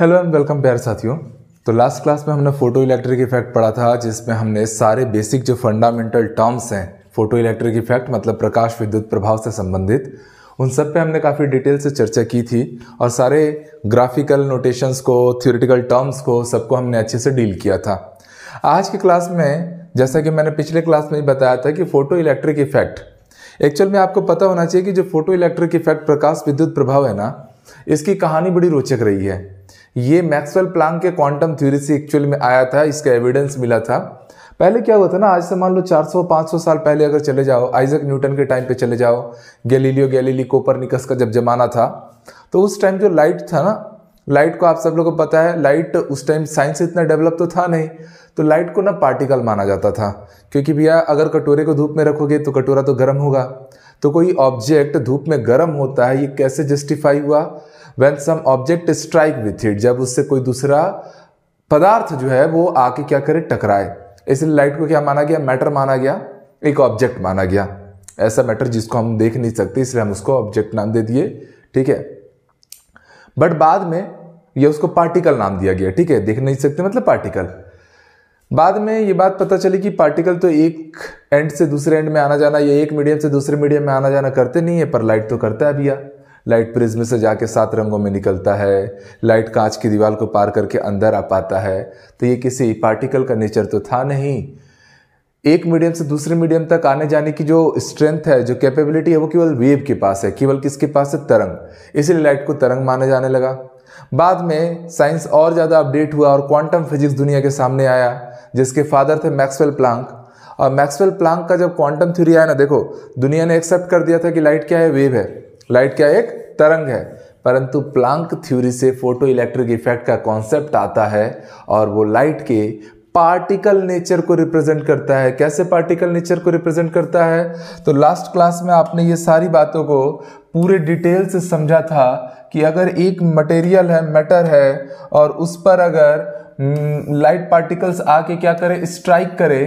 Hello and welcome प्यारे साथियों तो लास्ट क्लास में हमने फोटो इलेक्ट्रिक इफेक्ट पढ़ा था जिसमें हमने सारे बेसिक जो फंडामेंटल टर्म्स हैं फोटो इलेक्ट्रिक इफेक्ट मतलब प्रकाश विद्युत प्रभाव से संबंधित उन सब पे हमने काफ़ी डिटेल से चर्चा की थी और सारे ग्राफिकल नोटेशंस को थियोरिटिकल टर्म्स को सबको हमने अच्छे से डील किया था आज की क्लास में जैसा कि मैंने पिछले क्लास में ही बताया था कि फोटो इलेक्ट्रिक इफेक्ट एक्चुअल में आपको पता होना चाहिए कि जो फोटो इलेक्ट्रिक इफेक्ट प्रकाश विद्युत प्रभाव है ना इसकी कहानी बड़ी रोचक रही है ये मैक्सवेल प्लांग के क्वांटम थ्योरी से एक्चुअल में आया था इसका एविडेंस मिला था पहले क्या हुआ था ना आज से मान लो 400 500 साल पहले अगर चले जाओ आइजक न्यूटन के टाइम पे चले जाओ गैलीलियो गैलीली कोपरनिकस का जब जमाना था तो उस टाइम जो लाइट था ना लाइट को आप सब लोगों को पता है लाइट उस टाइम साइंस इतना डेवलप तो था नहीं तो लाइट को ना पार्टिकल माना जाता था क्योंकि भैया अगर कटोरे को धूप में रखोगे तो कटोरा तो गर्म होगा तो कोई ऑब्जेक्ट धूप में गर्म होता है ये कैसे जस्टिफाई हुआ when some object strike with it जब उससे कोई दूसरा पदार्थ जो है वो आके क्या करे टकराए इसलिए लाइट को क्या माना गया मैटर माना गया एक ऑब्जेक्ट माना गया ऐसा मैटर जिसको हम देख नहीं सकते इसलिए हम उसको ऑब्जेक्ट नाम दे दिए ठीक है बट बाद में ये उसको पार्टिकल नाम दिया गया ठीक है देख नहीं सकते मतलब पार्टिकल बाद में ये बात पता चली कि पार्टिकल तो एक एंड से दूसरे एंड में आना जाना या एक मीडियम से दूसरे मीडियम में आना जाना करते नहीं है पर लाइट तो करता है भैया लाइट प्रिज्म से जाके सात रंगों में निकलता है लाइट कांच की दीवार को पार करके अंदर आ पाता है तो ये किसी पार्टिकल का नेचर तो था नहीं एक मीडियम से दूसरे मीडियम तक आने जाने की जो स्ट्रेंथ है जो कैपेबिलिटी है वो केवल वेव के पास है केवल किसके पास है तरंग इसीलिए लाइट को तरंग माना जाने लगा बाद में साइंस और ज़्यादा अपडेट हुआ और क्वांटम फिजिक्स दुनिया के सामने आया जिसके फादर थे मैक्सवेल प्लांक और मैक्सवेल प्लांक का जब क्वांटम थ्योरी आया ना देखो दुनिया ने एक्सेप्ट कर दिया था कि लाइट क्या है वेव है लाइट क्या एक तरंग है परंतु प्लांक थ्योरी से फोटो इलेक्ट्रिक इफेक्ट का कॉन्सेप्ट आता है और वो लाइट के पार्टिकल नेचर को रिप्रेजेंट करता है कैसे पार्टिकल नेचर को रिप्रेजेंट करता है तो लास्ट क्लास में आपने ये सारी बातों को पूरे डिटेल से समझा था कि अगर एक मटेरियल है मैटर है और उस पर अगर हम्म, लाइट पार्टिकल्स आके क्या करें स्ट्राइक करे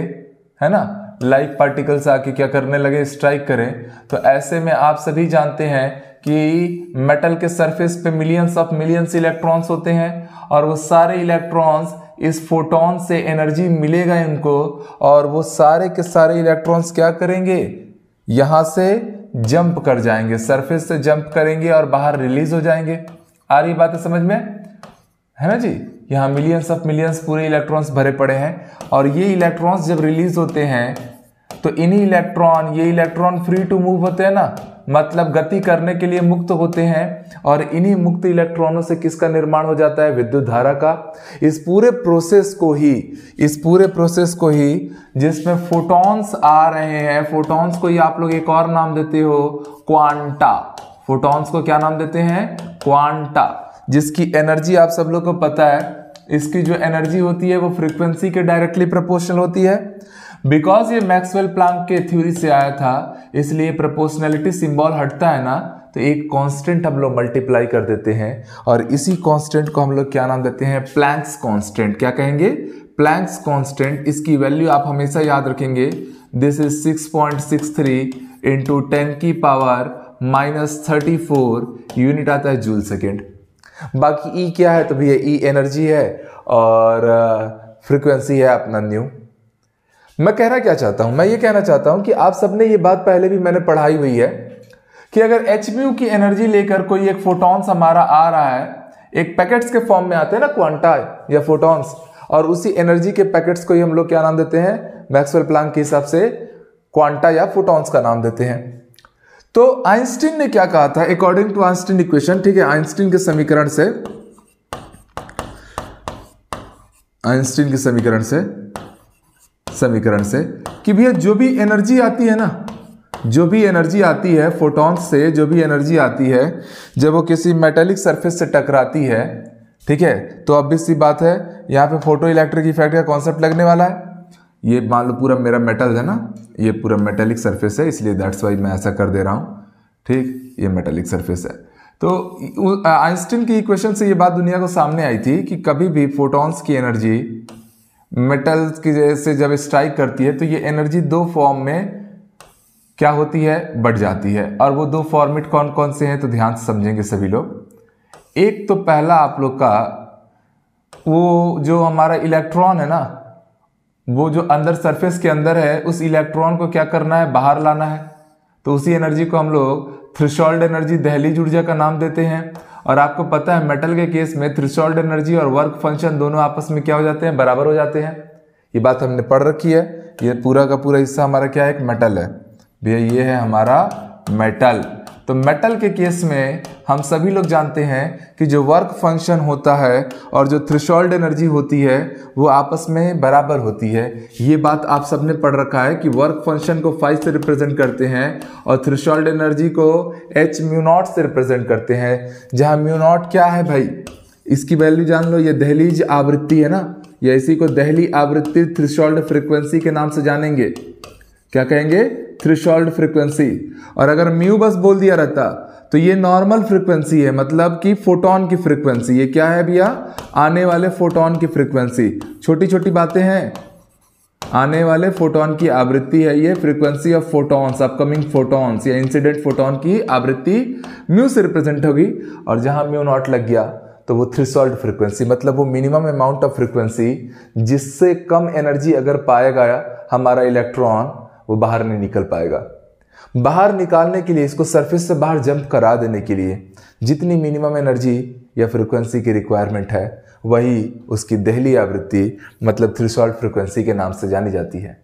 है ना लाइट पार्टिकल्स आके क्या करने लगे स्ट्राइक करें तो ऐसे में आप सभी जानते हैं कि मेटल के सरफेस पे मिलियंस ऑफ मिलियंस इलेक्ट्रॉन्स होते हैं और वो सारे इलेक्ट्रॉन्स इस फोटोन से एनर्जी मिलेगा इनको और वो सारे के सारे इलेक्ट्रॉन्स क्या करेंगे यहां से जंप कर जाएंगे सरफेस से जंप करेंगे और बाहर रिलीज हो जाएंगे आ रही बातें समझ में है ना जी यहाँ मिलियंस ऑफ मिलियंस पूरे इलेक्ट्रॉन्स भरे पड़े हैं और ये इलेक्ट्रॉन्स जब रिलीज होते हैं तो इन्हीं इलेक्ट्रॉन ये इलेक्ट्रॉन फ्री टू मूव होते हैं ना मतलब गति करने के लिए मुक्त होते हैं और इन्हीं मुक्त इलेक्ट्रॉनों से किसका निर्माण हो जाता है विद्युत धारा का इस पूरे प्रोसेस को ही इस पूरे प्रोसेस को ही जिसमें फोटॉन्स आ रहे हैं फोटॉन्स को ही आप लोग एक और नाम देते हो क्वांटा फोटॉन्स को क्या नाम देते हैं क्वांटा जिसकी एनर्जी आप सब लोग को पता है इसकी जो एनर्जी होती है वो फ्रिक्वेंसी के डायरेक्टली प्रपोर्शनल होती है बिकॉज ये मैक्सवेल प्लांक के थ्योरी से आया था इसलिए प्रोपोर्शनैलिटी सिंबल हटता है ना तो एक कांस्टेंट हम लोग मल्टीप्लाई कर देते हैं और इसी कांस्टेंट को हम लोग क्या नाम देते हैं प्लैंक्स कांस्टेंट क्या कहेंगे प्लैंक्स कांस्टेंट इसकी वैल्यू आप हमेशा याद रखेंगे this is 6.63 point six three into ten की power minus thirty four unit आता है जूल सेकेंड बाकी ई e क्या है तो भैया ई e एनर्जी है और फ्रीक्वेंसी uh, है अपना न्यू मैं कहना क्या चाहता हूं मैं ये कहना चाहता हूं कि आप सबने ये बात पहले भी मैंने पढ़ाई हुई है कि अगर एच की एनर्जी लेकर कोई एक फोटॉन्स हमारा आ रहा है एक पैकेट्स के फॉर्म में आते हैं ना क्वांटा या फोटॉन्स और उसी एनर्जी के पैकेट्स को ही हम लोग क्या नाम देते हैं मैक्सवेल प्लांक के हिसाब से क्वांटा या फोटॉन्स का नाम देते हैं तो आइंस्टीन ने क्या कहा था अकॉर्डिंग टू आइंस्टीन इक्वेशन ठीक है आइंस्टीन के समीकरण से आइंस्टीन के समीकरण से समीकरण से कि भैया जो भी एनर्जी आती है ना जो भी एनर्जी आती है फोटॉन्स से जो भी एनर्जी आती है जब वो किसी मेटेलिक सरफेस से टकराती है ठीक है तो अब भी सी बात है यहाँ पे फोटो इलेक्ट्रिक इफेक्ट का कॉन्सेप्ट लगने वाला है ये मान लो पूरा मेरा मेटल है ना ये पूरा मेटेलिक सरफेस है इसलिए दैट्स वाई मैं ऐसा कर दे रहा हूँ ठीक ये मेटेलिक सर्फेस है तो आइंस्टीन की इक्वेशन से ये बात दुनिया को सामने आई थी कि कभी भी फोटोन्स की एनर्जी मेटल्स की जैसे जब स्ट्राइक करती है तो ये एनर्जी दो फॉर्म में क्या होती है बढ़ जाती है और वो दो फॉर्मेट कौन कौन से हैं तो ध्यान से समझेंगे सभी लोग एक तो पहला आप लोग का वो जो हमारा इलेक्ट्रॉन है ना वो जो अंदर सरफेस के अंदर है उस इलेक्ट्रॉन को क्या करना है बाहर लाना है तो उसी एनर्जी को हम लोग थ्रिशॉल्ड एनर्जी दहलीज ऊर्जा का नाम देते हैं और आपको पता है मेटल के केस में थ्रिसोल्ड एनर्जी और वर्क फंक्शन दोनों आपस में क्या हो जाते हैं बराबर हो जाते हैं ये बात हमने पढ़ रखी है ये पूरा का पूरा हिस्सा हमारा क्या है एक मेटल है भैया ये है हमारा मेटल तो मेटल के केस में हम सभी लोग जानते हैं कि जो वर्क फंक्शन होता है और जो थ्रिशोल्ड एनर्जी होती है वो आपस में बराबर होती है ये बात आप सब ने पढ़ रखा है कि वर्क फंक्शन को फाइव से रिप्रेजेंट करते हैं और थ्रिशोल्ड एनर्जी को एच म्यूनॉट से रिप्रेजेंट करते हैं जहाँ म्यूनॉट क्या है भाई इसकी वैल्यू जान लो ये दहलीज आवृत्ति है ना या इसी को दहली आवृत्ति थ्रिशोल्ड फ्रिक्वेंसी के नाम से जानेंगे क्या कहेंगे थ्रिशॉल्ड फ्रिक्वेंसी और अगर म्यू बस बोल दिया रहता तो ये नॉर्मल फ्रिक्वेंसी है मतलब कि फोटोन की फ्रिक्वेंसी ये क्या है भैया आने वाले फोटोन की फ्रिक्वेंसी छोटी छोटी बातें हैं आने वाले फोटोन की आवृत्ति है ये frequency of photons upcoming photons या इंसिडेंट फोटोन की आवृत्ति म्यू से रिप्रेजेंट होगी और जहां म्यू नॉट लग गया तो वो थ्रिसॉल्ट फ्रिक्वेंसी मतलब वो मिनिमम अमाउंट ऑफ फ्रिक्वेंसी जिससे कम एनर्जी अगर पाया गया हमारा इलेक्ट्रॉन वो बाहर नहीं निकल पाएगा बाहर निकालने के लिए इसको सरफेस से बाहर जंप करा देने के लिए जितनी मिनिमम एनर्जी या फ्रिक्वेंसी की रिक्वायरमेंट है वही उसकी दहली आवृत्ति मतलब थ्रिसॉल्ट फ्रिक्वेंसी के नाम से जानी जाती है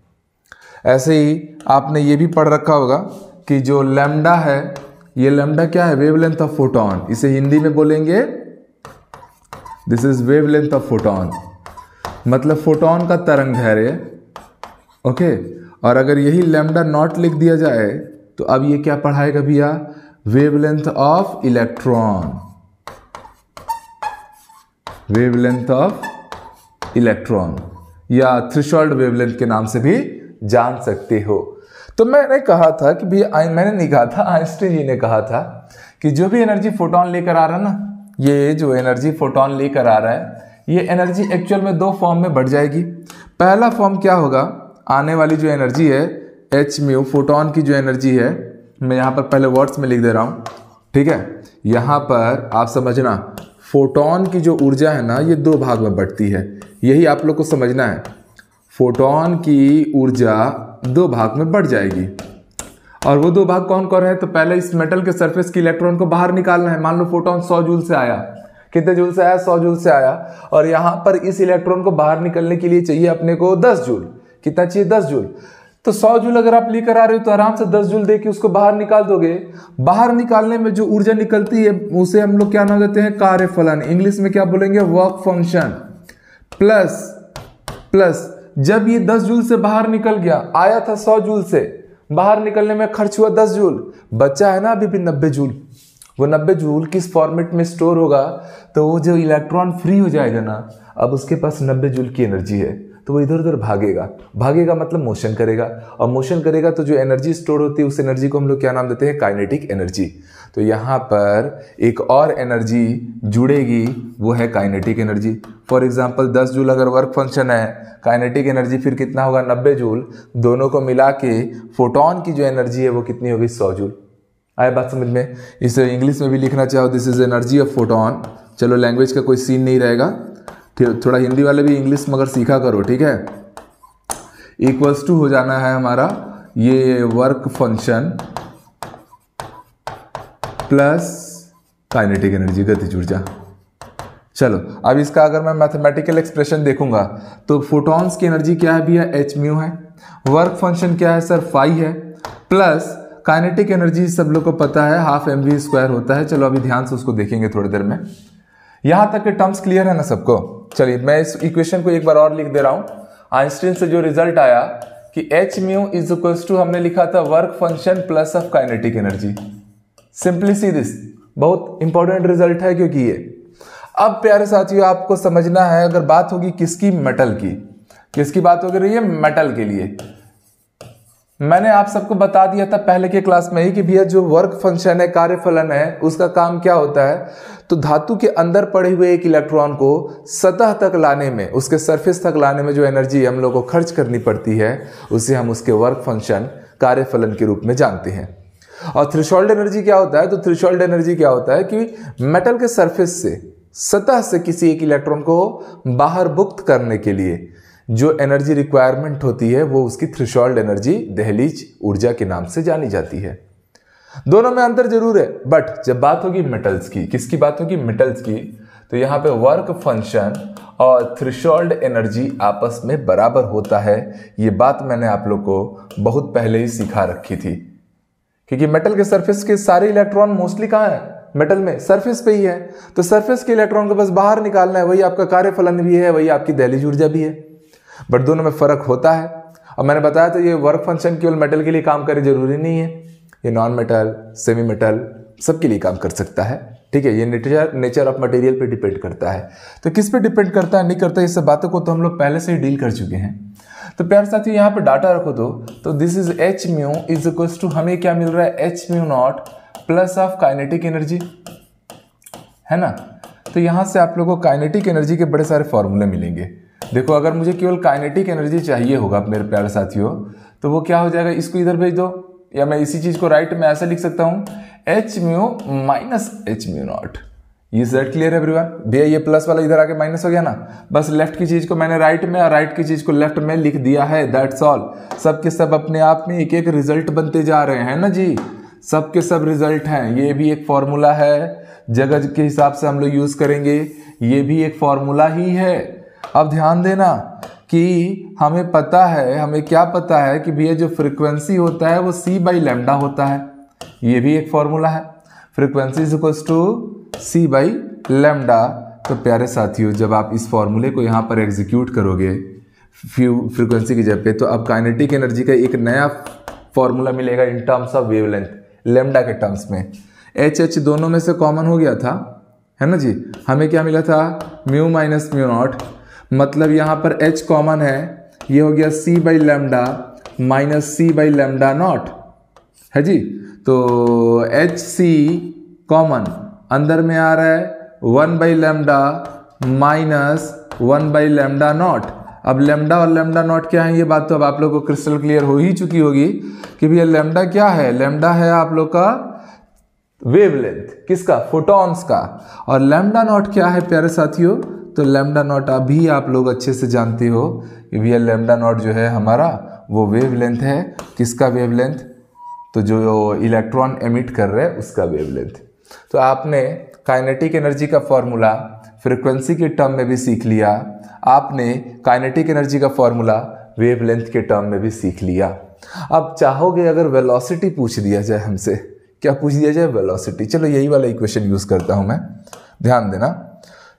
ऐसे ही आपने ये भी पढ़ रखा होगा कि जो लेमडा है ये लेमडा क्या है वेवलेंथ ऑफ फोटोन इसे हिंदी में बोलेंगे this is wavelength of photon मतलब फोटोन का तरंग धैर्य ओके और अगर यही लेमडा नॉट लिख दिया जाए तो अब ये क्या पढ़ाएगा भैया wavelength of electron wavelength of electron या थ्रिशोल्ड वेवलेंथ के नाम से भी जान सकते हो तो मैंने कहा था कि भैया मैंने नहीं कहा था आइंस्टीन जी ने कहा था कि जो भी एनर्जी फोटोन लेकर आ रहा ना ये जो एनर्जी फोटोन लेकर आ रहा है ये एनर्जी एक्चुअल में दो फॉर्म में बढ़ जाएगी पहला फॉर्म क्या होगा आने वाली जो एनर्जी है एच म्यू फोटोन की जो एनर्जी है मैं यहाँ पर पहले वर्ड्स में लिख दे रहा हूँ ठीक है यहाँ पर आप समझना फोटोन की जो ऊर्जा है ना ये दो भाग में बढ़ती है यही आप लोग को समझना है फोटोन की ऊर्जा दो भाग में बढ़ जाएगी और वो दो भाग कौन कौन है तो पहले इस मेटल के सरफेस की इलेक्ट्रॉन को बाहर निकालना है मान लो फोटोन सौ जूल से आया कितने जूल से आया सौ जूल से आया और यहाँ पर इस इलेक्ट्रॉन को बाहर निकलने के लिए चाहिए अपने को दस जूल कितना चाहिए दस जूल तो सौ जूल अगर आप लेकर आ रहे हो तो आराम से दस जूल दे के उसको बाहर निकाल दोगे बाहर निकालने में जो ऊर्जा निकलती है उसे हम लोग क्या नाम देते हैं फलन इंग्लिश में क्या बोलेंगे वर्क फंक्शन प्लस प्लस जब ये दस जूल से बाहर निकल गया आया था सौ जूल से बाहर निकलने में खर्च हुआ दस जूल बच्चा है ना अभी भी नब्बे जूल वो नब्बे जूल किस फॉर्मेट में स्टोर होगा तो वो जो इलेक्ट्रॉन फ्री हो जाएगा ना अब उसके पास नब्बे जूल की एनर्जी है तो वो इधर उधर भागेगा भागेगा मतलब मोशन करेगा और मोशन करेगा तो जो एनर्जी स्टोर होती है उस एनर्जी को हम लोग क्या नाम देते हैं काइनेटिक एनर्जी तो यहाँ पर एक और एनर्जी जुड़ेगी वो है काइनेटिक एनर्जी फॉर एग्जाम्पल दस जूल अगर वर्क फंक्शन है काइनेटिक एनर्जी फिर कितना होगा नब्बे जूल दोनों को मिला के फोटोन की जो एनर्जी है वो कितनी होगी सौ जूल आए बात समझ में इसे इंग्लिश में भी लिखना चाहो this is energy of photon चलो लैंग्वेज का कोई सीन नहीं रहेगा थोड़ा हिंदी वाले भी इंग्लिश मगर सीखा करो ठीक है इक्वल्स टू हो जाना है हमारा ये work function plus kinetic energy गति ऊर्जा चलो अब इसका अगर मैं मैथमेटिकल एक्सप्रेशन देखूंगा तो फोटॉन्स की एनर्जी क्या है भैया एच म्यू है वर्क फंक्शन क्या है सर फाइव है प्लस काइनेटिक एनर्जी सब लोग को पता है हाफ एम वी स्क्वायर होता है चलो अभी ध्यान से उसको देखेंगे थोड़ी देर में यहां तक के टर्म्स क्लियर है ना सबको चलिए मैं इस इक्वेशन को एक बार और लिख दे रहा हूं आइंस्टीन से जो रिजल्ट आया कि H mu is equal to हमने लिखा था work function plus of kinetic energy simply see this बहुत इंपॉर्टेंट रिजल्ट है क्योंकि ये अब प्यारे साथियों आपको समझना है अगर बात होगी किसकी मेटल की किसकी बात हो रही है मेटल के लिए मैंने आप सबको बता दिया था पहले के क्लास में ही कि भैया जो वर्क फंक्शन है कार्य फलन है उसका काम क्या होता है तो धातु के अंदर पड़े हुए एक इलेक्ट्रॉन को सतह तक लाने में उसके सरफेस तक लाने में जो एनर्जी हम लोग को खर्च करनी पड़ती है उसे हम उसके वर्क फंक्शन कार्य फलन के रूप में जानते हैं और थ्रिशोल्ड एनर्जी क्या होता है तो थ्रिशोल्ड एनर्जी क्या होता है कि मेटल के सरफेस से सतह से किसी एक इलेक्ट्रॉन को बाहर मुक्त करने के लिए जो एनर्जी रिक्वायरमेंट होती है वो उसकी थ्रिशॉल्ड एनर्जी दहलीज ऊर्जा के नाम से जानी जाती है दोनों में अंतर जरूर है बट जब बात होगी मेटल्स की किसकी बात होगी मेटल्स की तो यहाँ पे वर्क फंक्शन और थ्रिशॉल्ड एनर्जी आपस में बराबर होता है ये बात मैंने आप लोग को बहुत पहले ही सिखा रखी थी क्योंकि मेटल के सरफेस के सारे इलेक्ट्रॉन मोस्टली कहाँ है मेटल में सरफेस पे ही है तो सरफेस के इलेक्ट्रॉन को बस बाहर निकालना है वही आपका कार्यफलन भी है वही आपकी दहलीज ऊर्जा भी है बट दोनों में फ़र्क होता है और मैंने बताया तो ये वर्क फंक्शन केवल मेटल के लिए काम करे जरूरी नहीं है ये नॉन मेटल सेमी मेटल सबके लिए काम कर सकता है ठीक है ये नेचर नेचर ऑफ मटेरियल पे डिपेंड करता है तो किस पे डिपेंड करता है नहीं करता ये सब बातों को तो हम लोग पहले से ही डील कर चुके हैं तो प्यार साथियों यहाँ पर डाटा रखो तो तो this is h mu is equals to हमें क्या मिल रहा है H mu naught plus of kinetic energy है ना तो यहाँ से आप लोगों को काइनेटिक एनर्जी के बड़े सारे फॉर्मूले मिलेंगे देखो अगर मुझे केवल काइनेटिक एनर्जी चाहिए होगा मेरे प्यारे साथियों तो वो क्या हो जाएगा इसको इधर भेज दो या मैं इसी चीज़ को राइट में ऐसा लिख सकता हूं h mu minus H mu naught ये सेट क्लियर है एवरीवन भैया ये प्लस वाला इधर आके माइनस हो गया ना बस लेफ्ट की चीज़ को मैंने राइट में और राइट की चीज़ को लेफ्ट में लिख दिया है दैट्स ऑल सब के सब अपने आप में एक एक रिजल्ट बनते जा रहे हैं ना जी सब के सब रिजल्ट हैं ये भी एक फॉर्मूला है जगह के हिसाब से हम लोग यूज़ करेंगे ये भी एक फॉर्मूला ही है अब ध्यान देना कि हमें पता है हमें क्या पता है कि भैया जो फ्रिक्वेंसी होता है वो सी बाई लेमडा होता है ये भी एक फॉर्मूला है frequency equals to c by lambda तो प्यारे साथियों जब आप इस फॉर्मूले को यहाँ पर एग्जीक्यूट करोगे फ्यू फ्रिक्वेंसी की जगह पे तो अब काइनेटिक एनर्जी का एक नया फॉर्मूला मिलेगा in terms of wavelength lambda के टर्म्स में एच एच दोनों में से कॉमन हो गया था है ना जी हमें क्या मिला था म्यू माइनस म्यू नॉट मतलब यहाँ पर h कॉमन है ये हो गया c by lambda minus c by lambda naught है जी तो एच सी कॉमन अंदर में आ रहा है one by lambda minus one by lambda naught अब लेमडा और लेमडा नॉट क्या है ये बात तो अब आप लोग को क्रिस्टल क्लियर हो ही चुकी होगी कि भैया लेमडा क्या है लेमडा है आप लोग का वेवलेंथ किसका फोटॉन्स का और लेमडा नॉट क्या है प्यारे साथियों तो लेमडा नॉट अभी आप लोग अच्छे से जानते हो कि भैया लेमडा नॉट जो है हमारा वो वेव लेंथ है किसका वेव लेंथ तो जो इलेक्ट्रॉन एमिट कर रहे हैं उसका वेव लेंथ तो आपने काइनेटिक एनर्जी का फॉर्मूला फ्रिक्वेंसी के टर्म में भी सीख लिया आपने काइनेटिक एनर्जी का फॉर्मूला वेव लेंथ के टर्म में भी सीख लिया अब चाहोगे अगर वेलोसिटी पूछ दिया जाए हमसे क्या पूछ दिया जाए वेलोसिटी चलो यही वाला इक्वेशन यूज़ करता हूँ मैं ध्यान देना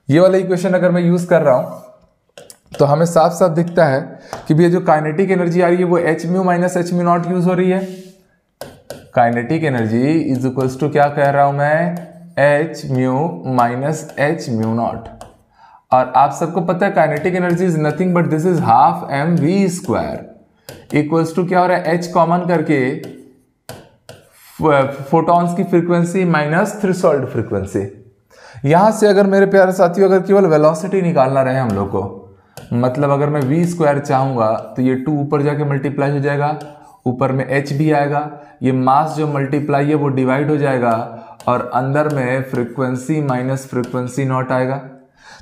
ये वाला इक्वेशन अगर मैं यूज़ कर रहा हूं तो हमें साफ साफ दिखता है कि भैया जो काइनेटिक एनर्जी आ रही है वो h mu minus H mu naught use हो रही है kinetic energy is equals to क्या कह रहा हूं मैं h mu minus H mu naught और आप सबको पता है kinetic energy is nothing but this is half m v square equals to क्या हो रहा है एच कॉमन करके फोटॉन्स की फ्रीक्वेंसी माइनस थ्रिसोल्ड फ्रीक्वेंसी यहाँ से अगर मेरे प्यारे साथियों अगर केवल वेलोसिटी निकालना रहे हम लोग को मतलब अगर मैं वी स्क्वायर चाहूंगा तो ये टू ऊपर जाके मल्टीप्लाई हो जाएगा ऊपर में एच भी आएगा ये मास जो मल्टीप्लाई है वो डिवाइड हो जाएगा और अंदर में फ्रिक्वेंसी माइनस फ्रिक्वेंसी नॉट आएगा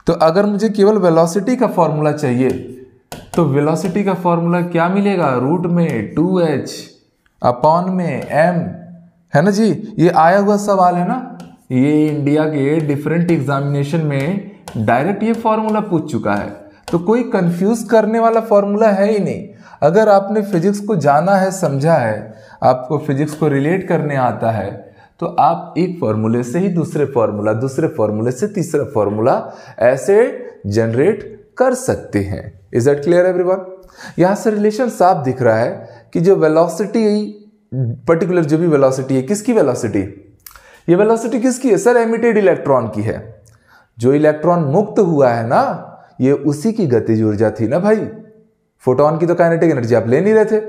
तो अगर मुझे केवल वेलोसिटी का फॉर्मूला चाहिए तो वेलोसिटी का फॉर्मूला क्या मिलेगा रूट में टू एच अपॉन में एम है ना जी ये आया हुआ सवाल है ना ये इंडिया के डिफरेंट एग्जामिनेशन में डायरेक्ट ये फॉर्मूला पूछ चुका है तो कोई कंफ्यूज करने वाला फॉर्मूला है ही नहीं अगर आपने फिजिक्स को जाना है समझा है आपको फिजिक्स को रिलेट करने आता है तो आप एक फॉर्मूले से ही दूसरे फॉर्मूला दूसरे फॉर्मूले से तीसरा फॉर्मूला ऐसे जनरेट कर सकते हैं इज एट क्लियर एवरीवन यहाँ से रिलेशन साफ दिख रहा है कि जो वेलोसिटी पर्टिकुलर जो भी वेलोसिटी है किसकी वेलोसिटी ये वेलोसिटी किसकी है सर एमिटेड इलेक्ट्रॉन की है जो इलेक्ट्रॉन मुक्त हुआ है ना ये उसी की गतिज ऊर्जा थी ना भाई फोटोन की तो काइनेटिक एनर्जी आप ले नहीं रहे थे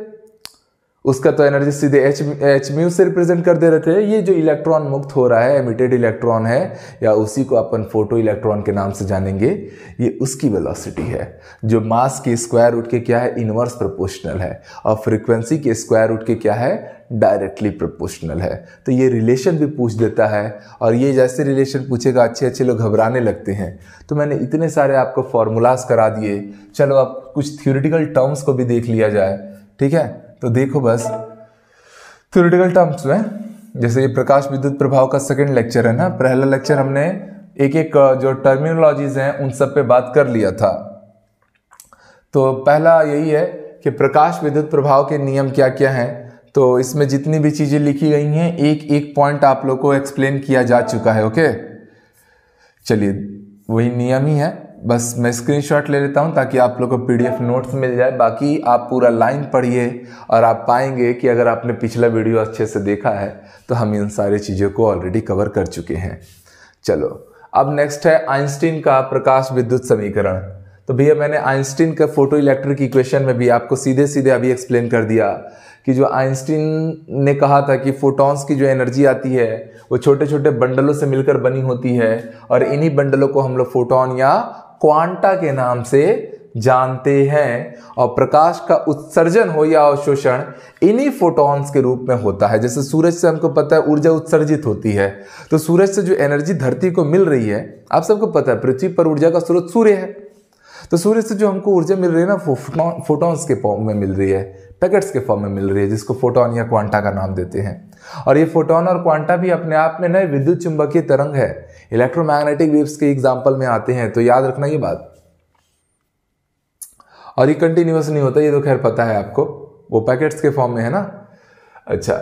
उसका तो एनर्जी सीधे एच एच म्यू से रिप्रेजेंट कर दे रहे थे ये जो इलेक्ट्रॉन मुक्त हो रहा है एमिटेड इलेक्ट्रॉन है या उसी को अपन फोटो इलेक्ट्रॉन के नाम से जानेंगे ये उसकी वेलोसिटी है जो मास के स्क्वायर रूट के क्या है इनवर्स प्रोपोर्शनल है और फ्रीक्वेंसी के स्क्वायर रूट के क्या है डायरेक्टली प्रोपोर्शनल है तो ये रिलेशन भी पूछ देता है और ये जैसे रिलेशन पूछेगा अच्छे अच्छे लोग घबराने लगते हैं तो मैंने इतने सारे आपको फॉर्मूलाज करा दिए चलो अब कुछ थ्योरिटिकल टर्म्स को भी देख लिया जाए ठीक है तो देखो बस थ्योरिटिकल टर्म्स में जैसे ये प्रकाश विद्युत प्रभाव का सेकेंड लेक्चर है ना पहला लेक्चर हमने एक एक जो टर्मिनोलॉजीज हैं उन सब पे बात कर लिया था तो पहला यही है कि प्रकाश विद्युत प्रभाव के नियम क्या क्या हैं तो इसमें जितनी भी चीज़ें लिखी गई हैं एक एक पॉइंट आप लोग को एक्सप्लेन किया जा चुका है ओके चलिए वही नियम ही है बस मैं स्क्रीनशॉट ले लेता हूँ ताकि आप लोग को पीडीएफ नोट्स मिल जाए बाकी आप पूरा लाइन पढ़िए और आप पाएंगे कि अगर आपने पिछला वीडियो अच्छे से देखा है तो हम इन सारी चीज़ों को ऑलरेडी कवर कर चुके हैं चलो अब नेक्स्ट है आइंस्टीन का प्रकाश विद्युत समीकरण तो भैया मैंने आइंस्टीन का फोटो इलेक्ट्रिक इक्वेशन में भी आपको सीधे सीधे अभी एक्सप्लेन कर दिया कि जो आइंस्टीन ने कहा था कि फोटॉन्स की जो एनर्जी आती है वो छोटे छोटे बंडलों से मिलकर बनी होती है और इन्हीं बंडलों को हम लोग फोटोन या क्वांटा के नाम से जानते हैं और प्रकाश का उत्सर्जन हो या अवशोषण इन्हीं फोटॉन्स के रूप में होता है जैसे सूरज से हमको पता है ऊर्जा उत्सर्जित होती है तो सूरज से जो एनर्जी धरती को मिल रही है आप सबको पता है पृथ्वी पर ऊर्जा का स्रोत सूर्य है तो सूर्य से जो हमको ऊर्जा मिल रही है ना फोटॉन्स के फॉर्म में मिल रही है पैकेट्स के फॉर्म में मिल रही है जिसको फोटोन या क्वांटा का नाम देते हैं और ये फोटोन और क्वांटा भी अपने आप में नए विद्युत चुंबकीय तरंग है इलेक्ट्रोमैग्नेटिक वेव्स के एग्जाम्पल में आते हैं तो याद रखना ये बात और ये कंटिन्यूस नहीं होता ये तो खैर पता है आपको वो पैकेट्स के फॉर्म में है ना अच्छा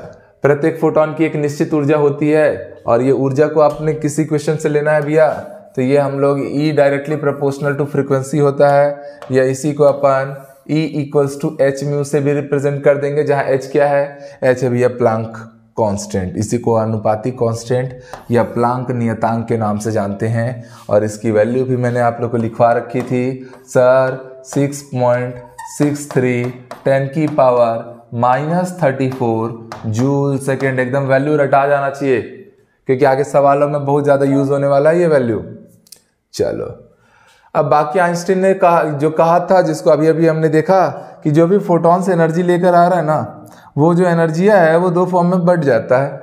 प्रत्येक फोटोन की एक निश्चित ऊर्जा होती है और ये ऊर्जा को आपने किसी क्वेश्चन से लेना है भैया तो ये हम लोग E directly proportional to frequency होता है या इसी को अपन E equals to H mu से भी रिप्रेजेंट कर देंगे जहां एच क्या है एच है भैया प्लांक कांस्टेंट इसी को अनुपातिक कांस्टेंट या प्लांक नियतांक के नाम से जानते हैं और इसकी वैल्यू भी मैंने आप लोग को लिखवा रखी थी sir six point six three ten की power minus thirty four joule second एकदम वैल्यू रटा जाना चाहिए क्योंकि आगे सवालों में बहुत ज़्यादा यूज होने वाला है ये वैल्यू चलो अब बाकी आइंस्टीन ने कहा जो कहा था जिसको अभी अभी हमने देखा कि जो भी फोटॉन्स से एनर्जी लेकर आ रहा है ना वो जो एनर्जी है वो दो फॉर्म में बढ़ जाता है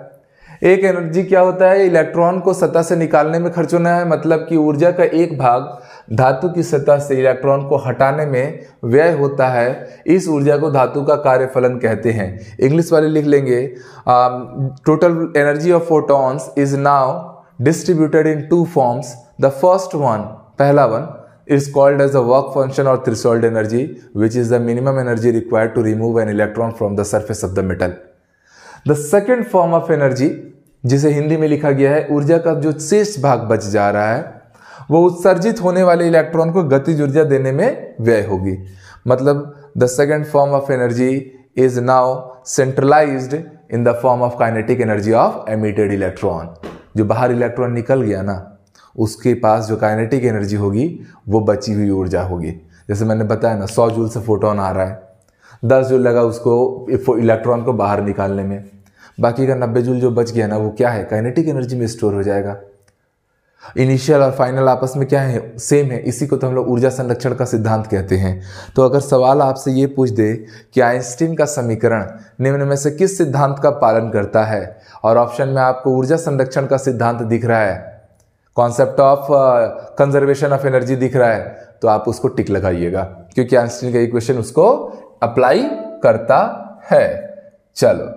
एक एनर्जी क्या होता है इलेक्ट्रॉन को सतह से निकालने में खर्च होना है मतलब कि ऊर्जा का एक भाग धातु की सतह से इलेक्ट्रॉन को हटाने में व्यय होता है इस ऊर्जा को धातु का कार्य फलन कहते हैं इंग्लिश वाले लिख लेंगे total energy of photons is now distributed in two forms the first one पहला one is called as the work function or threshold energy, which is the minimum energy required to remove an electron from the surface of the metal. The second form of energy जिसे हिंदी में लिखा गया है ऊर्जा का जो शेष भाग बच जा रहा है वो उत्सर्जित होने वाले इलेक्ट्रॉन को गतिज ऊर्जा देने में व्यय होगी मतलब the second form of energy is now centralize in the form of kinetic energy of emitted electron जो बाहर इलेक्ट्रॉन निकल गया ना उसके पास जो काइनेटिक एनर्जी होगी वो बची हुई ऊर्जा होगी जैसे मैंने बताया ना सौ जूल से फोटोन आ रहा है दस जूल लगा उसको इलेक्ट्रॉन को बाहर निकालने में बाकी का नब्बे जूल जो बच गया ना वो क्या है काइनेटिक एनर्जी में स्टोर हो जाएगा इनिशियल और फाइनल आपस में क्या है सेम है इसी को तो हम लोग ऊर्जा संरक्षण का सिद्धांत कहते हैं तो अगर सवाल आपसे ये पूछ दे कि आइंस्टीन का समीकरण निम्न में से किस सिद्धांत का पालन करता है और ऑप्शन में आपको ऊर्जा संरक्षण का सिद्धांत दिख रहा है concept of conservation of energy दिख रहा है तो आप उसको टिक लगाइएगा क्योंकि आइंस्टीन का इक्वेशन उसको अप्लाई करता है चलो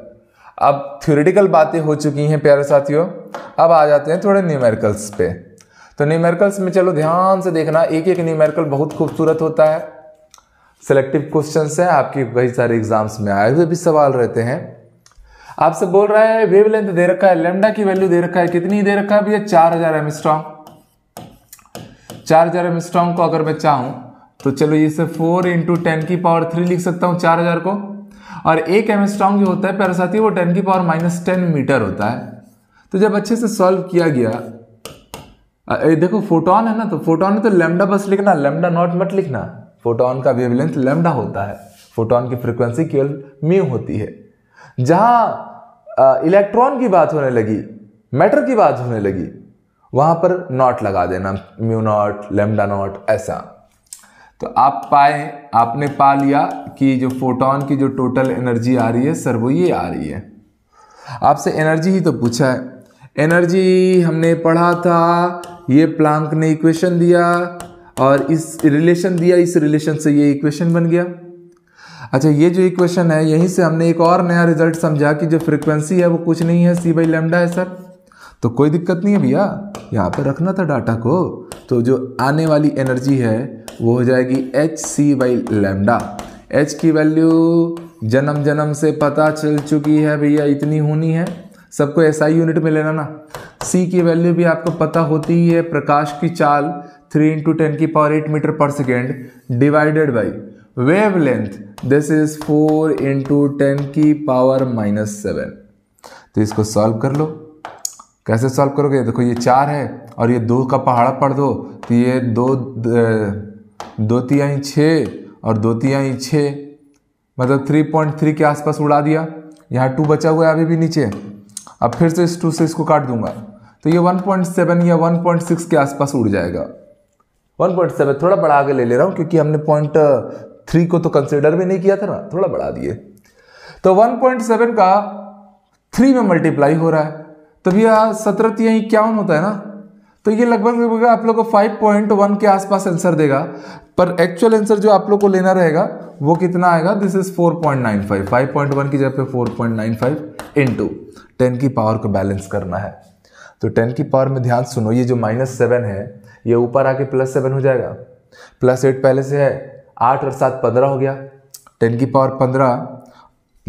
अब थ्योरेटिकल बातें हो चुकी हैं प्यारे साथियों अब आ जाते हैं थोड़े न्यूमेरिकल्स पे तो न्यूमेरिकल्स में चलो ध्यान से देखना एक एक न्यूमेरिकल बहुत खूबसूरत होता है सेलेक्टिव क्वेश्चन हैं आपके कई सारे एग्जाम्स में आए हुए भी सवाल रहते हैं आपसे बोल रहा है वेवलेंथ दे रखा है लेमडा की वैल्यू दे रखा है कितनी दे रखा है भैया चार हजार एमस्ट्रॉन्ग चार हजार एमस्ट्रॉन्ग को अगर मैं चाहूं तो चलो ये से फोर इंटू टेन की पावर थ्री लिख सकता हूं चार हजार को और एक एमस्ट्रॉन्ग जो होता है प्यारे साथी वो टेन की पावर माइनस टेन मीटर होता है तो जब अच्छे से सॉल्व किया गया ए, देखो फोटोन है ना तो फोटोन में तो लेमडा बस लिखना लेमडा नॉट मत लिखना फोटोन का वेवलेंथ लेमडा होता है फोटोन की फ्रिक्वेंसी केवल म्यू होती है जहां इलेक्ट्रॉन की बात होने लगी मैटर की बात होने लगी वहां पर नॉट लगा देना म्यू नॉट लेमडा नॉट ऐसा तो आप पाए आपने पा लिया कि जो फोटोन की जो टोटल एनर्जी आ रही है सर वो ये आ रही है आपसे एनर्जी ही तो पूछा है एनर्जी हमने पढ़ा था ये प्लांक ने इक्वेशन दिया और इस रिलेशन दिया इस रिलेशन से ये इक्वेशन बन गया अच्छा ये जो इक्वेशन है यहीं से हमने एक और नया रिजल्ट समझा कि जो फ्रिक्वेंसी है वो कुछ नहीं है सी बाई लेमडा है सर तो कोई दिक्कत नहीं है भैया यहाँ पर रखना था डाटा को तो जो आने वाली एनर्जी है वो हो जाएगी h C by lambda h की वैल्यू जन्म जन्म से पता चल चुकी है भैया इतनी होनी है सबको ऐसा SI यूनिट में लेना ना सी की वैल्यू भी आपको पता होती ही है प्रकाश की चाल थ्री इंटू टेन की power eight metre per second divided by wavelength this is four into ten की पावर माइनस सेवन तो इसको सॉल्व कर लो कैसे सॉल्व करोगे देखो ये चार है और ये दो का पहाड़ा पढ़ दो तो ये दो दो तिहाई छः और दो तिहाई छः मतलब थ्री पॉइंट थ्री के आसपास उड़ा दिया यहाँ टू बचा हुआ है अभी भी नीचे अब फिर से इस टू से इसको काट दूंगा तो ये वन पॉइंट सेवन या वन पॉइंट सिक्स के आसपास उड़ जाएगा वन पॉइंट सेवन थोड़ा बड़ा आगे ले ले रहा हूँ क्योंकि हमने पॉइंट थ्री को तो कंसिडर भी नहीं किया था ना थोड़ा बढ़ा दिए तो 1.7 का थ्री में मल्टीप्लाई हो रहा है तो भैया सत्रह तीन इक्यावन होता है ना तो ये लगभग लगभग आप लोग को 5.1 के आसपास आंसर देगा पर एक्चुअल आंसर जो आप लोग को लेना रहेगा वो कितना आएगा दिस इज 4.95 5.1 की जगह पे 4.95 इनटू 10 की पावर को बैलेंस करना है तो 10 की पावर में ध्यान सुनो ये जो माइनस सेवन है ये ऊपर आके प्लस सेवन हो जाएगा प्लस एट पहले से है आठ और सात पंद्रह हो गया टेन की पावर पंद्रह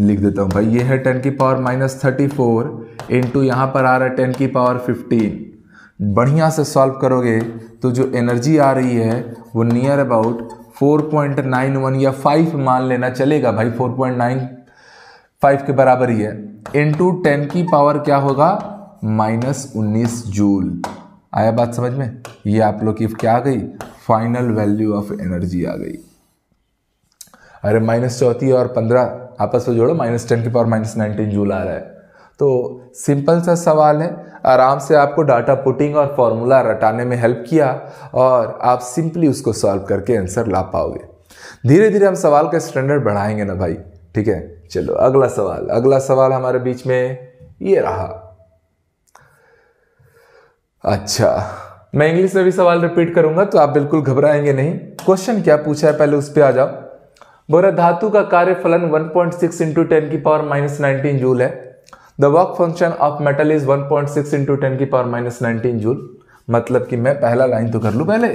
लिख देता हूँ भाई ये है टेन की power minus thirty four into यहाँ पर आ रहा है टेन की पावर फिफ्टीन बढ़िया से सॉल्व करोगे तो जो एनर्जी आ रही है वो नियर अबाउट 4.91 या 5 मान लेना चलेगा भाई 4.95 के बराबर ही है इंटू टेन की पावर क्या होगा माइनस उन्नीस जूल आया बात समझ में ये आप लोग की क्या आ गई फाइनल वैल्यू ऑफ एनर्जी आ गई अरे माइनस चौथी और पंद्रह आपस में जोड़ो माइनस टेन की पावर माइनस नाइनटीन जूल आ रहा है तो सिंपल सा सवाल है आराम से आपको डाटा पुटिंग और फॉर्मूला रटाने में हेल्प किया और आप सिंपली उसको सॉल्व करके आंसर ला पाओगे धीरे धीरे हम सवाल का स्टैंडर्ड बढ़ाएंगे ना भाई ठीक है चलो अगला सवाल अगला सवाल हमारे बीच में ये रहा अच्छा मैं इंग्लिश में भी सवाल रिपीट करूंगा तो आप बिल्कुल घबराएंगे नहीं क्वेश्चन क्या पूछा है पहले उस पर आ जाओ बोरा धातु का कार्य फलन 1.6 पॉइंट सिक्स इंटू टेन की पावर माइनस नाइनटीन जूल है the work function of metal is 1.6 point six into ten की पावर माइनस नाइनटीन जूल मतलब कि मैं पहला लाइन तो कर लूँ पहले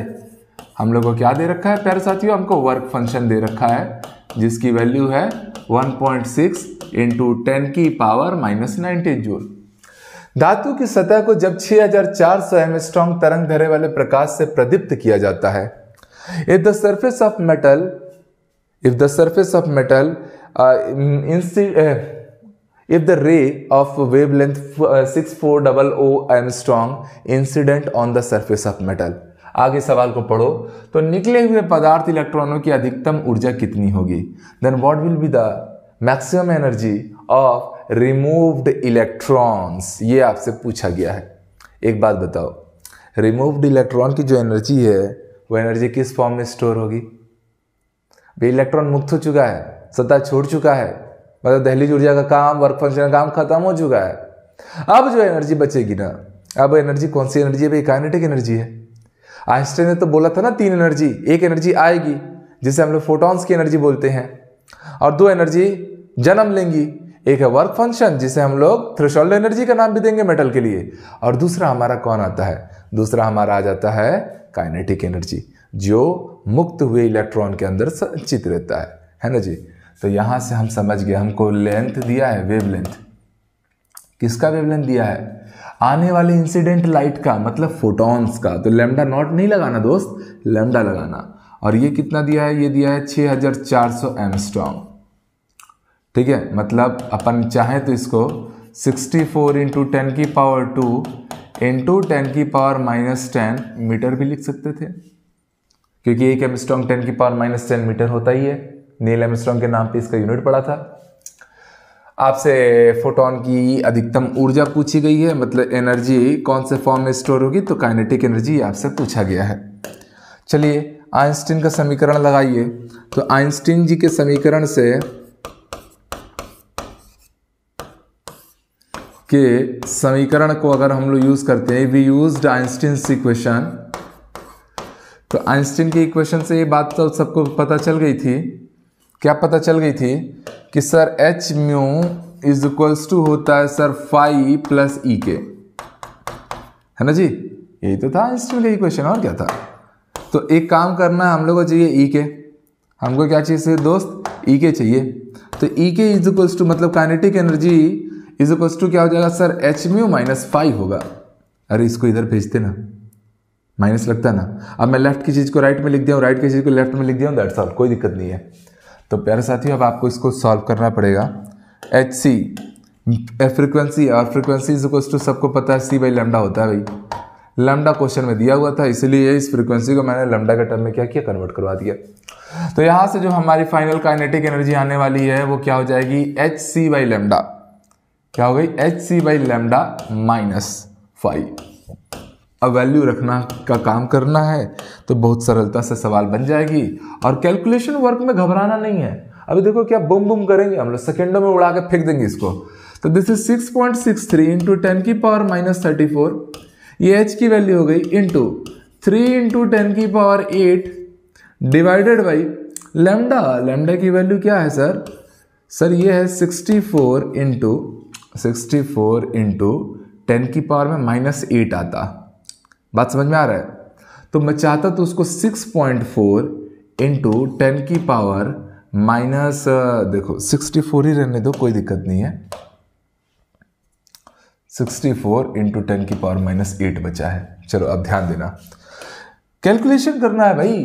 हम लोग को क्या दे रखा है प्यारे साथियों हमको वर्क फंक्शन दे रखा है जिसकी वैल्यू है 1.6 पॉइंट सिक्स इंटू टेन की पावर माइनस नाइनटीन जूल धातु की सतह को जब 6400 हजार चार सौ एम स्ट्रॉन्ग तरंग धरे वाले प्रकाश से प्रदीप्त किया जाता है if the surface of metal If the surface of metal uh, instead, uh, if the ray of wavelength uh, 6400 angstrom incident on the surface of metal आगे सवाल को पढ़ो तो निकले हुए पदार्थ इलेक्ट्रॉनों की अधिकतम ऊर्जा कितनी होगी then what will be the maximum energy of removed electrons ये आपसे पूछा गया है एक बात बताओ रिमूव्ड इलेक्ट्रॉन की जो एनर्जी है वो एनर्जी किस फॉर्म में स्टोर होगी भी इलेक्ट्रॉन मुक्त हो चुका है सत्ता छोड़ चुका है मतलब दहलीज ऊर्जा का काम वर्क फंक्शन का काम खत्म हो चुका है अब जो एनर्जी बचेगी ना अब एनर्जी कौन सी एनर्जी है भाई काइनेटिक एनर्जी है आइंस्टाइन ने तो बोला था ना तीन एनर्जी एक एनर्जी आएगी जिसे हम लोग फोटॉन्स की एनर्जी बोलते हैं और दो एनर्जी जन्म लेंगी एक है वर्क फंक्शन जिसे हम लोग थ्रेशोल्ड एनर्जी का नाम भी देंगे मेटल के लिए और दूसरा हमारा कौन आता है दूसरा हमारा आ जाता है काइनेटिक एनर्जी जो मुक्त हुए इलेक्ट्रॉन के अंदर संचित रहता है है ना जी तो यहाँ से हम समझ गए हमको लेंथ दिया है वेव लेंथ किसका वेवलेंथ दिया है आने वाले इंसिडेंट लाइट का मतलब फोटॉन्स का तो लेमडा नॉट नहीं लगाना दोस्त लेमडा लगाना और ये कितना दिया है ये दिया है 6400 हज़ार ठीक है मतलब अपन चाहें तो इसको 64 फोर इंटू की पावर 2 इंटू टेन की पावर माइनस टेन मीटर भी लिख सकते थे क्योंकि एक एमस्ट्रॉन्ग टेन की पावर माइनस टेन मीटर होता ही है नील एमस्ट्रॉन्ग के नाम पे इसका यूनिट पड़ा था आपसे फोटोन की अधिकतम ऊर्जा पूछी गई है मतलब एनर्जी कौन से फॉर्म में स्टोर होगी तो काइनेटिक एनर्जी आपसे पूछा गया है चलिए आइंस्टीन का समीकरण लगाइए तो आइंस्टीन जी के समीकरण से के समीकरण को अगर हम लोग यूज़ करते हैं वी यूज आइंस्टीन इक्वेशन तो आइंस्टीन की इक्वेशन से ये बात तो सबको पता चल गई थी क्या पता चल गई थी कि sir H mu is equals to होता है सर फाइव प्लस ई के है ना जी यही तो था आइंस्टीन का इक्वेशन और क्या था तो एक काम करना है हम लोग को चाहिए ई e के हमको क्या चाहिए से दोस्त ई e के चाहिए तो E K is equals to मतलब kinetic energy is equals to क्या हो जाएगा sir H mu minus phi होगा अरे इसको इधर भेजते ना माइनस लगता है ना अब मैं लेफ्ट की चीज़ को राइट में लिख दिया हूँ राइट की चीज़ को लेफ्ट में लिख दिया हूँ दैट्स ऑल कोई दिक्कत नहीं है तो प्यारे साथियों अब आपको इसको सॉल्व करना पड़ेगा एच सी फ्रिक्वेंसी और फ्रिक्वेंसी इज इक्वल्स टू सबको पता है सी बाई लैमडा होता है भाई लैमडा क्वेश्चन में दिया हुआ था इसलिए इस फ्रिक्वेंसी को मैंने लैमडा के टर्म में क्या किया कन्वर्ट करवा दिया तो यहाँ से जो हमारी फाइनल काइनेटिक एनर्जी आने वाली है वो क्या हो जाएगी एच सी बाई लेमडा क्या हो गई h C by lambda minus phi value रखना का काम करना है तो बहुत सरलता से सवाल बन जाएगी और कैलकुलेशन वर्क में घबराना नहीं है अभी देखो क्या बुम बुम करेंगे हम लोग सेकेंडों में उड़ा के फेंक देंगे इसको तो this is six point six three into ten की पावर माइनस थर्टी फोर ये एच की वैल्यू हो गई इंटू थ्री इंटू टेन की power eight divided by lambda lambda की वैल्यू क्या है सर सर ये है sixty four into sixty four into ten की पावर में माइनस एट आता बात समझ में आ रहा है तो मैं चाहता तो उसको 6.4 पॉइंट फोर इंटू टेन की पावर माइनस देखो 64 ही रहने दो कोई दिक्कत नहीं है 64 फोर इंटू टेन की पावर माइनस एट बचा है चलो अब ध्यान देना कैलकुलेशन करना है भाई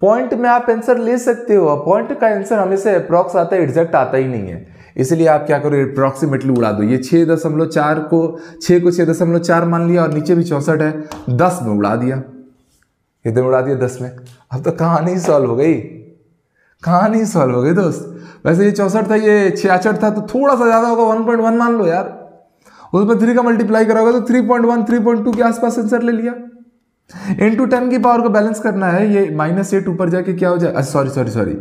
पॉइंट में आप आंसर ले सकते हो पॉइंट का आंसर हमेशा अप्रॉक्स आता है एग्जैक्ट आता ही नहीं है इसलिए आप क्या करो अप्रॉक्सीमेटली उड़ा दो ये छः दशमलव चार को छः को छः दशमलव चार मान लिया और नीचे भी चौंसठ है दस में उड़ा दिया इधर तो उड़ा दिया दस में अब तो कहानी सॉल्व हो गई कहानी सॉल्व हो गई दोस्त वैसे ये चौंसठ था ये छियासठ था तो थोड़ा सा ज़्यादा होगा वन पॉइंट वन मान लो यार उसमें थ्री का मल्टीप्लाई करोगे तो three point one three point two के आसपास आंसर ले लिया इन टू टेन की पावर को बैलेंस करना है ये माइनस एट ऊपर जाके क्या हो जाए सॉरी सॉरी सॉरी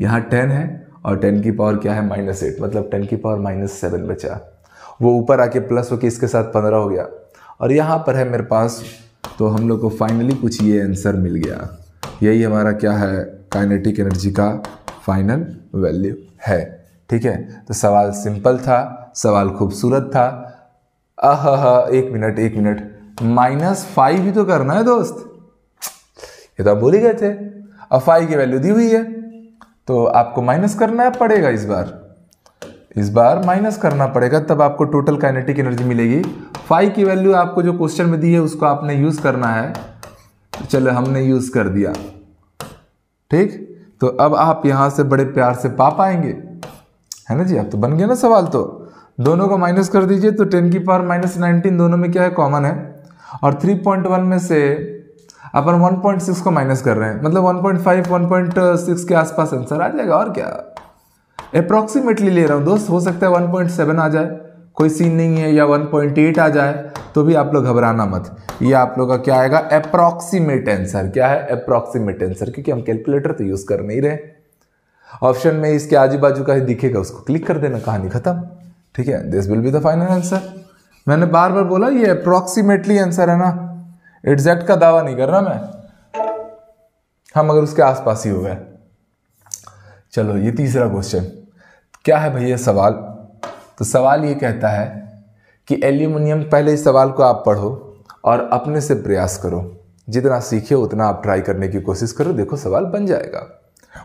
यहाँ टेन है और टेन की पावर क्या है माइनस एट मतलब टेन की पावर माइनस सेवन बचा वो ऊपर आके प्लस होके इसके साथ पंद्रह हो गया और यहाँ पर है मेरे पास तो हम लोग को फाइनली कुछ ये आंसर मिल गया यही हमारा क्या है काइनेटिक एनर्जी का फाइनल वैल्यू है ठीक है तो सवाल सिंपल था सवाल खूबसूरत था अह एक मिनट एक मिनट माइनस फाइव ही तो करना है दोस्त ये तो आप बोल ही गए थे और फाइव की वैल्यू दी हुई है तो आपको माइनस करना पड़ेगा इस बार इस बार माइनस करना पड़ेगा तब आपको टोटल काइनेटिक एनर्जी मिलेगी फाइव की वैल्यू आपको जो क्वेश्चन में दी है उसको आपने यूज़ करना है तो चलो हमने यूज़ कर दिया ठीक तो अब आप यहां से बड़े प्यार से पा पाएंगे है ना जी आप तो बन गया ना सवाल तो दोनों को माइनस कर दीजिए तो टेन की पावर माइनस नाइनटीन दोनों में क्या है कॉमन है और थ्री पॉइंट वन में से अपन 1.6 को माइनस कर रहे हैं मतलब 1.5 1.6 के आसपास आंसर आ जाएगा और क्या अप्रॉक्सीमेटली ले रहा हूँ दोस्त हो सकता है 1.7 आ जाए कोई सीन नहीं है या 1.8 आ जाए तो भी आप लोग घबराना मत ये आप लोग का क्या आएगा अप्रॉक्सीमेट आंसर क्या है अप्रॉक्सीमेट आंसर क्योंकि हम कैलकुलेटर तो यूज़ कर नहीं रहे ऑप्शन में इसके आजू बाजू का ही दिखेगा उसको क्लिक कर देना कहानी खत्म ठीक है this will be the final answer मैंने बार बार बोला ये अप्रॉक्सीमेटली आंसर है ना एग्जैक्ट का दावा नहीं कर रहा मैं हम अगर उसके आसपास ही हो गए चलो ये तीसरा क्वेश्चन क्या है भैया सवाल तो सवाल ये कहता है कि एल्यूमिनियम पहले इस सवाल को आप पढ़ो और अपने से प्रयास करो जितना सीखे उतना आप ट्राई करने की कोशिश करो देखो सवाल बन जाएगा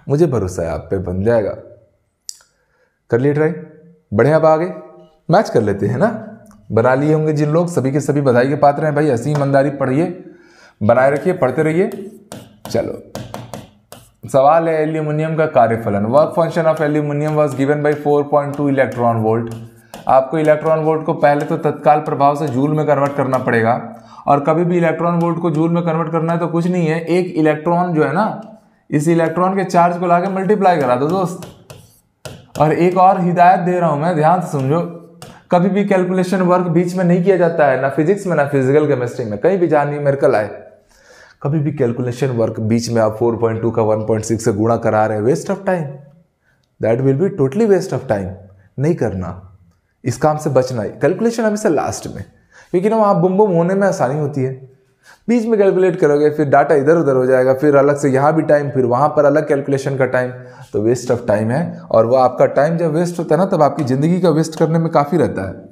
मुझे भरोसा है आप पे बन जाएगा कर लिए ट्राई बढ़िया आप आगे मैच कर लेते हैं ना बना लिए होंगे जिन लोग सभी के सभी बधाई के पात्र हैं भाई ऐसी ईमानदारी पढ़िए बनाए रखिए पढ़ते रहिए चलो सवाल है एल्यूमिनियम का कार्यफलन work function of aluminium was given point 4.2 electron volt आपको इलेक्ट्रॉन वोल्ट को पहले तो तत्काल प्रभाव से जूल में कन्वर्ट करना पड़ेगा और कभी भी इलेक्ट्रॉन वोल्ट को जूल में कन्वर्ट करना है तो कुछ नहीं है एक इलेक्ट्रॉन जो है ना इस इलेक्ट्रॉन के चार्ज को लाके मल्टीप्लाई करा दो दोस्त और एक और हिदायत दे रहा हूं मैं ध्यान से समझो कभी भी कैलकुलेशन वर्क बीच में नहीं किया जाता है ना फिजिक्स में ना फिजिकल केमिस्ट्री में कहीं भी मेरे कल आए कभी भी कैलकुलेशन वर्क बीच में आप 4.2 का 1.6 से गुणा करा रहे हैं waste of time that will be totally waste of time नहीं करना इस काम से बचना कैलकुलेशन हमेशा लास्ट में क्योंकि ना वहाँ बुम बुम होने में आसानी होती है बीच में कैलकुलेट करोगे फिर डाटा इधर उधर हो जाएगा फिर अलग से यहाँ भी टाइम फिर वहाँ पर अलग कैलकुलेशन का टाइम तो वेस्ट ऑफ टाइम है और वह आपका टाइम जब वेस्ट होता है ना तब आपकी ज़िंदगी का वेस्ट करने में काफ़ी रहता है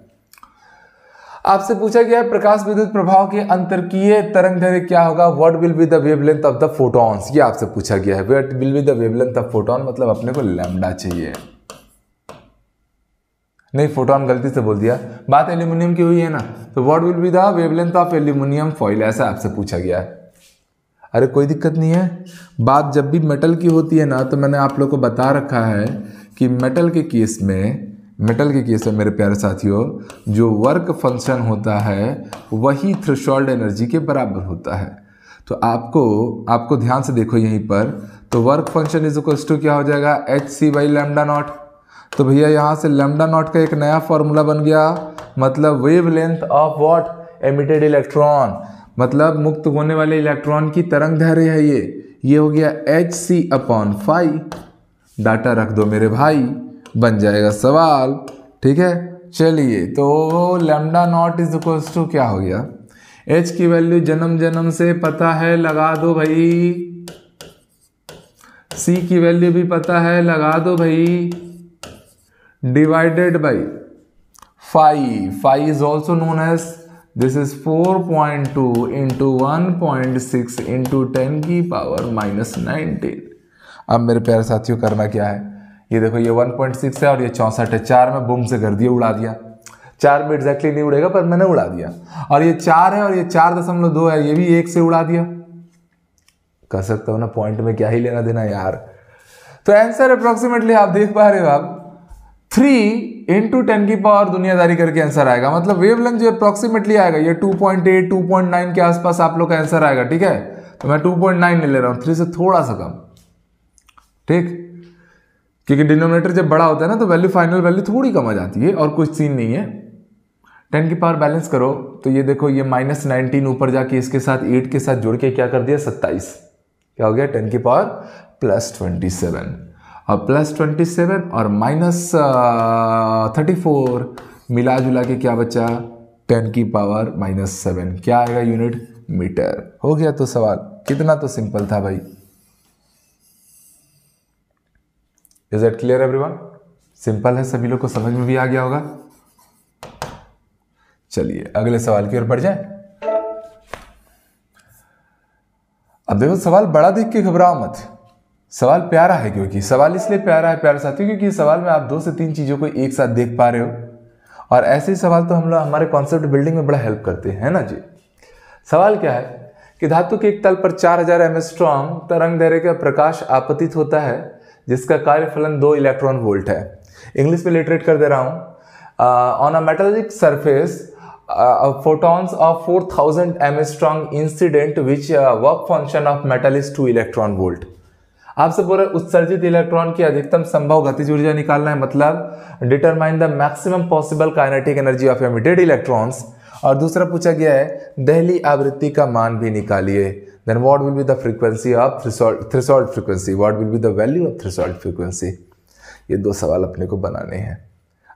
आपसे पूछा गया है प्रकाश विद्युत प्रभाव के अंतरकीय तरंग दैर्य क्या होगा what will be the wavelength of the photons ये आपसे पूछा गया है what will be the wavelength of photon मतलब अपने को लैमडा चाहिए नहीं फोटो हम गलती से बोल दिया बात एल्यूमिनियम की हुई है ना तो what will be the wavelength of aluminium foil ऐसा आपसे पूछा गया है अरे कोई दिक्कत नहीं है बात जब भी मेटल की होती है ना तो मैंने आप लोग को बता रखा है कि मेटल के केस में मेटल के केस में मेरे प्यारे साथियों जो वर्क फंक्शन होता है वही थ्रेशोल्ड एनर्जी के बराबर होता है तो आपको आपको ध्यान से देखो यहीं पर तो work function is equals to क्या हो जाएगा H C by lambda naught तो भैया यहाँ से लेमडा नॉट का एक नया फॉर्मूला बन गया मतलब wavelength of what emitted electron मतलब मुक्त होने वाले इलेक्ट्रॉन की तरंग धैर्य है ये ये हो गया H C upon five data रख दो मेरे भाई बन जाएगा सवाल ठीक है चलिए तो lambda naught is equal to क्या हो गया एच की वैल्यू जन्म जन्म से पता है लगा दो भाई सी की वैल्यू भी पता है लगा दो भाई divided by phi phi is also known as this is 4.2 into 1.6 into 10 की पावर माइनस नाइनटीन अब मेरे प्यारे साथियों करना क्या है ये देखो ये 1.6 है और ये चौंसठ है चार में बुम से कर दिया उड़ा दिया चार में एग्जैक्टली नहीं उड़ेगा पर मैंने उड़ा दिया और ये चार है और ये चार दशमलव दो है ये भी एक से उड़ा दिया कह सकता हूं ना पॉइंट में क्या ही लेना देना यार तो आंसर अप्रोक्सीमेटली आप देख पा रहे हो आप थ्री इंटू टेन की पावर दुनियादारी करके आंसर आएगा मतलब लेंथ जो अप्रोक्सीमेटली आएगा ये 2.8 2.9 के आसपास आप लोग का आंसर आएगा ठीक है तो मैं 2.9 नाइन ले रहा हूं थ्री से थोड़ा सा कम ठीक क्योंकि डिनोमिनेटर जब बड़ा होता है ना तो वैल्यू फाइनल वैल्यू थोड़ी कम आ जाती है और कुछ सीन नहीं है टेन की पावर बैलेंस करो तो ये देखो ये माइनस नाइनटीन ऊपर जाके इसके साथ एट के साथ जुड़ के क्या कर दिया सत्ताईस क्या हो गया टेन की पावर प्लस ट्वेंटी सेवन और प्लस ट्वेंटी सेवन और माइनस थर्टी फोर मिला जुला के क्या बचा टेन की पावर माइनस सेवन क्या आएगा यूनिट मीटर हो गया तो सवाल कितना तो सिंपल था भाई is it clear everyone simple है सभी लोग को समझ में भी आ गया होगा चलिए अगले सवाल की ओर बढ़ जाए अब देखो सवाल बड़ा देख के घबराओ मत सवाल प्यारा है क्योंकि सवाल इसलिए प्यारा है प्यारे साथियों क्योंकि इस सवाल में आप दो से तीन चीज़ों को एक साथ देख पा रहे हो और ऐसे सवाल तो हम लोग हमारे कॉन्सेप्ट बिल्डिंग में बड़ा हेल्प करते हैं ना जी सवाल क्या है कि धातु के एक तल पर 4000 हजार एम स्ट्रॉन्ग तरंग धैर्य का प्रकाश आपतित होता है जिसका कार्य फलन दो इलेक्ट्रॉन वोल्ट है इंग्लिश में लिटरेट कर दे रहा हूँ on a metallic surface of four thousand angstrom incident which work function of metal is two electron volt आपसे बोल रहे उत्सर्जित इलेक्ट्रॉन की अधिकतम संभव गतिज ऊर्जा निकालना है मतलब determine the maximum possible kinetic energy of emitted electrons और दूसरा पूछा गया है दहली आवृत्ति का मान भी निकालिए then what will be the frequency of threshold frequency what will be the value of threshold frequency ये दो सवाल अपने को बनाने हैं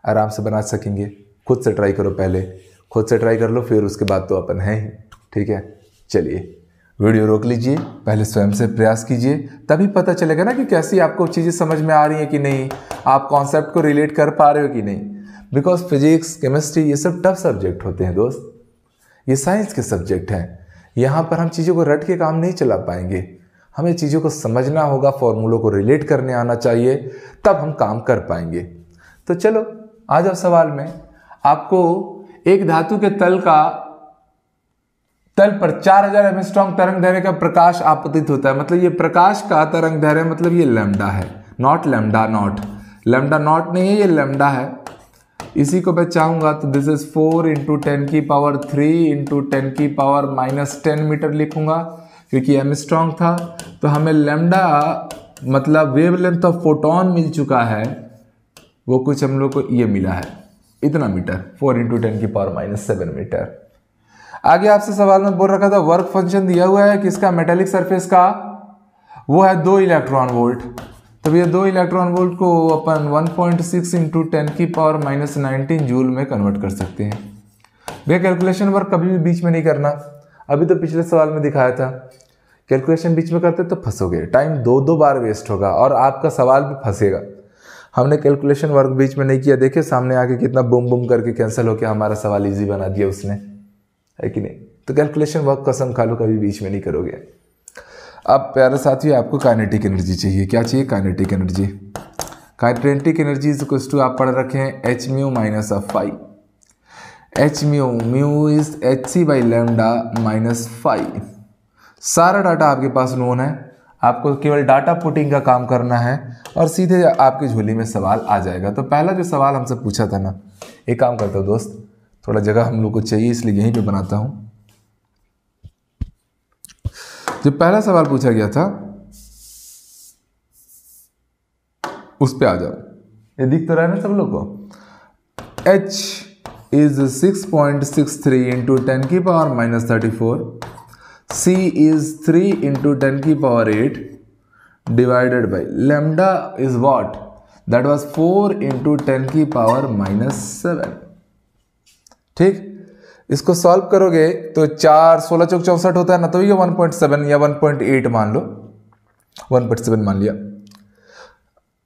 आराम से बना सकेंगे खुद से ट्राई करो पहले खुद से ट्राई कर लो फिर उसके बाद तो अपन हैं ही ठीक है चलिए वीडियो रोक लीजिए पहले स्वयं से प्रयास कीजिए तभी पता चलेगा ना कि कैसी आपको चीज़ें समझ में आ रही हैं कि नहीं आप कॉन्सेप्ट को रिलेट कर पा रहे हो कि नहीं बिकॉज फिजिक्स केमिस्ट्री ये सब टफ सब्जेक्ट होते हैं दोस्त ये साइंस के सब्जेक्ट हैं यहाँ पर हम चीज़ों को रट के काम नहीं चला पाएंगे हमें चीज़ों को समझना होगा फॉर्मूलों को रिलेट करने आना चाहिए तब हम काम कर पाएंगे तो चलो आ जाओ सवाल में आपको एक धातु के तल का तल पर 4000 हजार एम स्ट्रॉन्ग तरंग धैर्य का प्रकाश आपतित होता है मतलब ये प्रकाश का तरंग धैर्य मतलब ये लेमडा है naught lambda naught lambda naught नहीं है ये लेमडा है इसी को मैं चाहूंगा तो this is four into ten की पावर थ्री इंटू टेन की पावर माइनस टेन मीटर लिखूंगा क्योंकि एम स्ट्रॉन्ग था तो हमें लेमडा मतलब वेव लेंथ ऑफ फोटोन मिल चुका है वो कुछ हम लोग को ये मिला है इतना मीटर फोर इंटू टेन की पावर माइनस सेवन मीटर आगे आपसे सवाल में बोल रखा था वर्क फंक्शन दिया हुआ है किसका मेटेलिक सरफेस का वो है दो इलेक्ट्रॉन वोल्ट तो ये दो इलेक्ट्रॉन वोल्ट को अपन 1.6 पॉइंट सिक्स इंटू टेन की पावर माइनस नाइनटीन जूल में कन्वर्ट कर सकते हैं भैया कैलकुलेशन वर्क कभी भी बीच में नहीं करना अभी तो पिछले सवाल में दिखाया था कैलकुलेशन बीच में करते तो फंसोगे टाइम दो दो बार वेस्ट होगा और आपका सवाल भी फंसेगा हमने कैलकुलेशन वर्क बीच में नहीं किया देखिए सामने आके कितना बुम बुम करके कैंसिल होकर हमारा सवाल ईजी बना दिया उसने है कि नहीं तो कैलकुलेशन वर्क कसम खा लो कभी बीच में नहीं करोगे अब प्यारा साथियों आपको काइनेटिक एनर्जी चाहिए क्या चाहिए kinetic energy kinetic energy is equal to आप पढ़ रखे हैं H mu minus of five H mu mu is H C by lambda minus five सारा डाटा आपके पास नोन है आपको केवल डाटा पुटिंग का काम करना है और सीधे आपकी झोली में सवाल आ जाएगा तो पहला जो सवाल हमसे पूछा था ना एक काम करते हो दोस्त थोड़ा जगह हम लोग को चाहिए इसलिए यहीं पे बनाता हूँ जो पहला सवाल पूछा गया था उस पर आ जाओ ये दिख तो रहा है ना सब लोग को H is six point six three into ten की power minus thirty four C is three into ten की power eight divided by lambda is what that was four into ten की पावर माइनस सेवन ठीक इसको solve करोगे तो चार सोलह चौक चौसठ होता है ना तो ये वन पॉइंट सेवन या वन पॉइंट एट मान लो वन पॉइंट सेवन मान लिया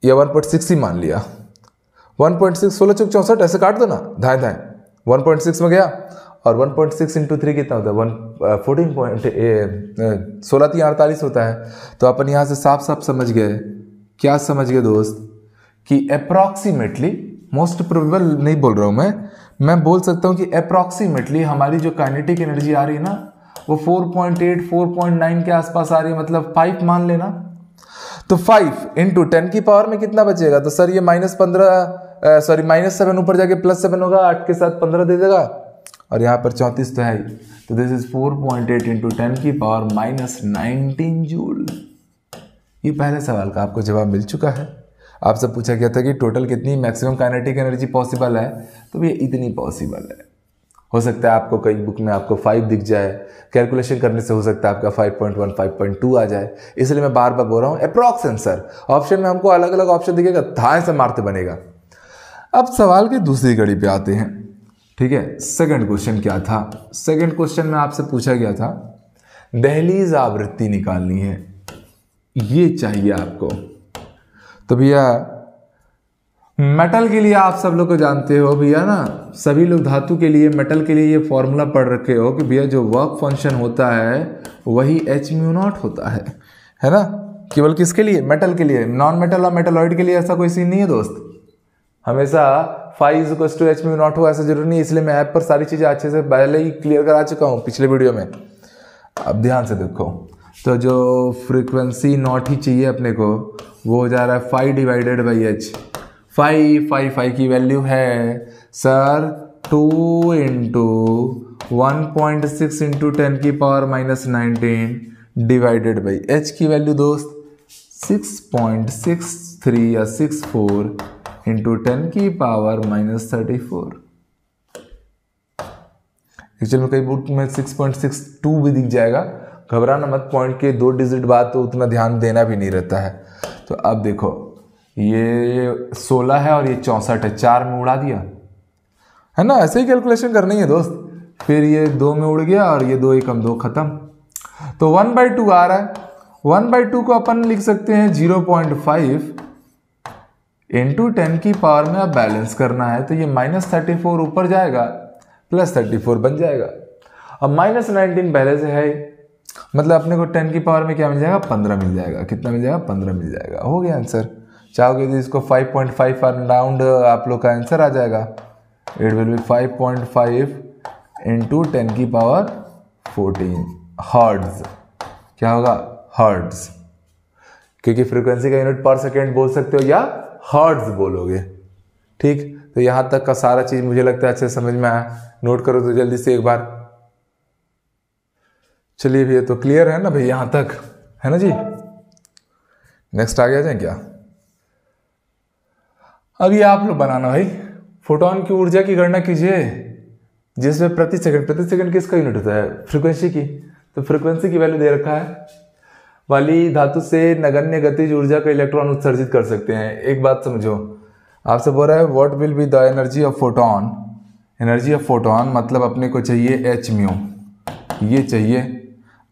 या वन पॉइंट सिक्स ही मान लिया वन पॉइंट सिक्स सोलह चौक चौसठ ऐसे काट दो ना धाए धाए वन पॉइंट सिक्स में गया और one point six into three कितना होता है वन फोर्टीन पॉइंट सोलह तीन अड़तालीस होता है तो अपन यहाँ से साफ साफ समझ गए क्या समझ गए दोस्त कि अप्रॉक्सीमेटली मोस्ट प्रोबेबल नहीं बोल रहा हूँ मैं मैं बोल सकता हूँ कि अप्रॉक्सीमेटली हमारी जो काइनेटिक एनर्जी आ रही है ना वो 4.8 4.9 के आसपास आ रही है मतलब फाइव मान लेना तो फाइव इंटू टेन की पावर में कितना बचेगा तो सर ये माइनस पंद्रह सॉरी माइनस सेवन ऊपर जाके प्लस सेवन होगा आठ के साथ पंद्रह दे देगा और यहाँ पर चौंतीस तो है ही तो this is four point eight into ten की पावर माइनस नाइनटीन जूल ये पहले सवाल का आपको जवाब मिल चुका है आपसे पूछा गया था कि टोटल कितनी मैक्सिमम काइनेटिक एनर्जी पॉसिबल है तो भी इतनी पॉसिबल है हो सकता है आपको कई बुक में आपको फाइव दिख जाए कैलकुलेशन करने से हो सकता है आपका 5.1 5.2 आ जाए इसलिए मैं बार बार बोल रहा हूँ अप्रॉक्स आंसर ऑप्शन में हमको अलग अलग ऑप्शन दिखेगा था से मारते बनेगा अब सवाल की दूसरी कड़ी पे आते हैं ठीक है सेकंड क्वेश्चन क्या था सेकंड क्वेश्चन में आपसे पूछा गया था दहलीज आवृत्ति निकालनी है ये चाहिए आपको तो भैया मेटल के लिए आप सब लोग को जानते हो भैया ना सभी लोग धातु के लिए मेटल के लिए ये फॉर्मूला पढ़ रखे हो कि भैया जो वर्क फंक्शन होता है वही एच म्यू नॉट होता है है ना केवल किसके लिए मेटल के लिए नॉन मेटल और मेटलॉइड के लिए ऐसा कोई सीन नहीं है दोस्त हमेशा five is equals to H mu naught हो ऐसा जरूरी नहीं इसलिए मैं ऐप पर सारी चीज़ें अच्छे से पहले ही क्लियर करा चुका हूँ पिछले वीडियो में अब ध्यान से देखो तो जो फ्रीक्वेंसी नॉट ही चाहिए अपने को वो हो जा रहा है five divided by H five five five की वैल्यू है sir two into one point six into ten की power minus nineteen divided by H की वैल्यू दोस्त सिक्स पॉइंट सिक्स थ्री या सिक्स फोर इंटू टेन की power minus thirty four actual में कई book में सिक्स पॉइंट सिक्स टू भी दिख जाएगा घबराना मत पॉइंट के दो डिजिट बाद तो उतना ध्यान देना भी नहीं रहता है तो अब देखो ये सोलह है और ये चौंसठ है चार में उड़ा दिया है ना ऐसे ही कैलकुलेशन करनी है दोस्त फिर ये दो में उड़ गया और ये दो एकम दो खत्म तो वन बाई टू आ रहा है वन बाई टू को अपन लिख सकते हैं zero point five into ten की पावर में अब बैलेंस करना है तो ये माइनस थर्टी फोर ऊपर जाएगा प्लस थर्टी फोर बन जाएगा अब माइनस नाइनटीन पहले से है मतलब अपने को टेन की पावर में क्या मिल जाएगा पंद्रह मिल जाएगा कितना मिल जाएगा पंद्रह मिल जाएगा हो गया आंसर चाहोगे तो इसको फाइव पॉइंट फाइव राउंड आप लोग का आंसर आ जाएगा it will be five point five into ten की पावर फोर्टीन हर्ड्स क्या होगा हर्ड्स क्योंकि फ्रिक्वेंसी का यूनिट पर सेकेंड बोल सकते हो या हर्ड्स बोलोगे ठीक तो यहाँ तक का सारा चीज़ मुझे लगता है अच्छे समझ में आया नोट करो तो जल्दी से एक बार चलिए भैया तो क्लियर है ना भैया यहाँ तक है ना जी नेक्स्ट आगे आ जाए क्या अब ये आप लोग बनाना भाई फोटोन की ऊर्जा की गणना कीजिए जिसमें प्रति सेकंड प्रति सेकंड किसका यूनिट होता है फ्रीक्वेंसी की तो फ्रीक्वेंसी की वैल्यू दे रखा है वाली धातु से नगण्य गतिज ऊर्जा का इलेक्ट्रॉन उत्सर्जित कर सकते हैं एक बात समझो आपसे बोल रहा है what will be the energy of photon energy of photon मतलब अपने को चाहिए एच म्यू ये चाहिए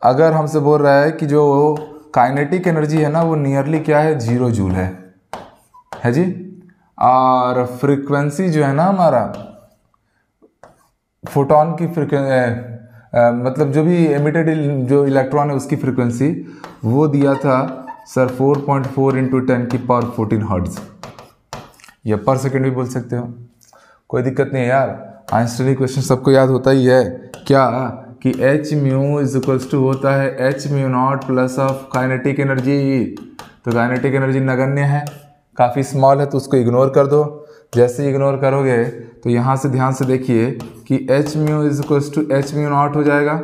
अगर हमसे बोल रहा है कि जो काइनेटिक एनर्जी है ना वो नियरली क्या है जीरो जूल है है जी और फ्रीक्वेंसी जो है ना हमारा फोटोन की फ्रिक्वेंसी मतलब जो भी एमिटेड जो इलेक्ट्रॉन है उसकी फ्रिक्वेंसी वो दिया था sir 4.4 point four into ten की पावर फोर्टीन हर्ट्स या पर सेकेंड भी बोल सकते हो कोई दिक्कत नहीं है यार आइंस्टाइन क्वेश्चन सबको याद होता ही है क्या कि H mu is equals to होता है H mu naught plus of kinetic energy तो काइनेटिक एनर्जी नगण्य है काफ़ी स्मॉल है तो उसको इग्नोर कर दो जैसे इग्नोर करोगे तो यहाँ से ध्यान से देखिए कि H mu is equals to H mu naught हो जाएगा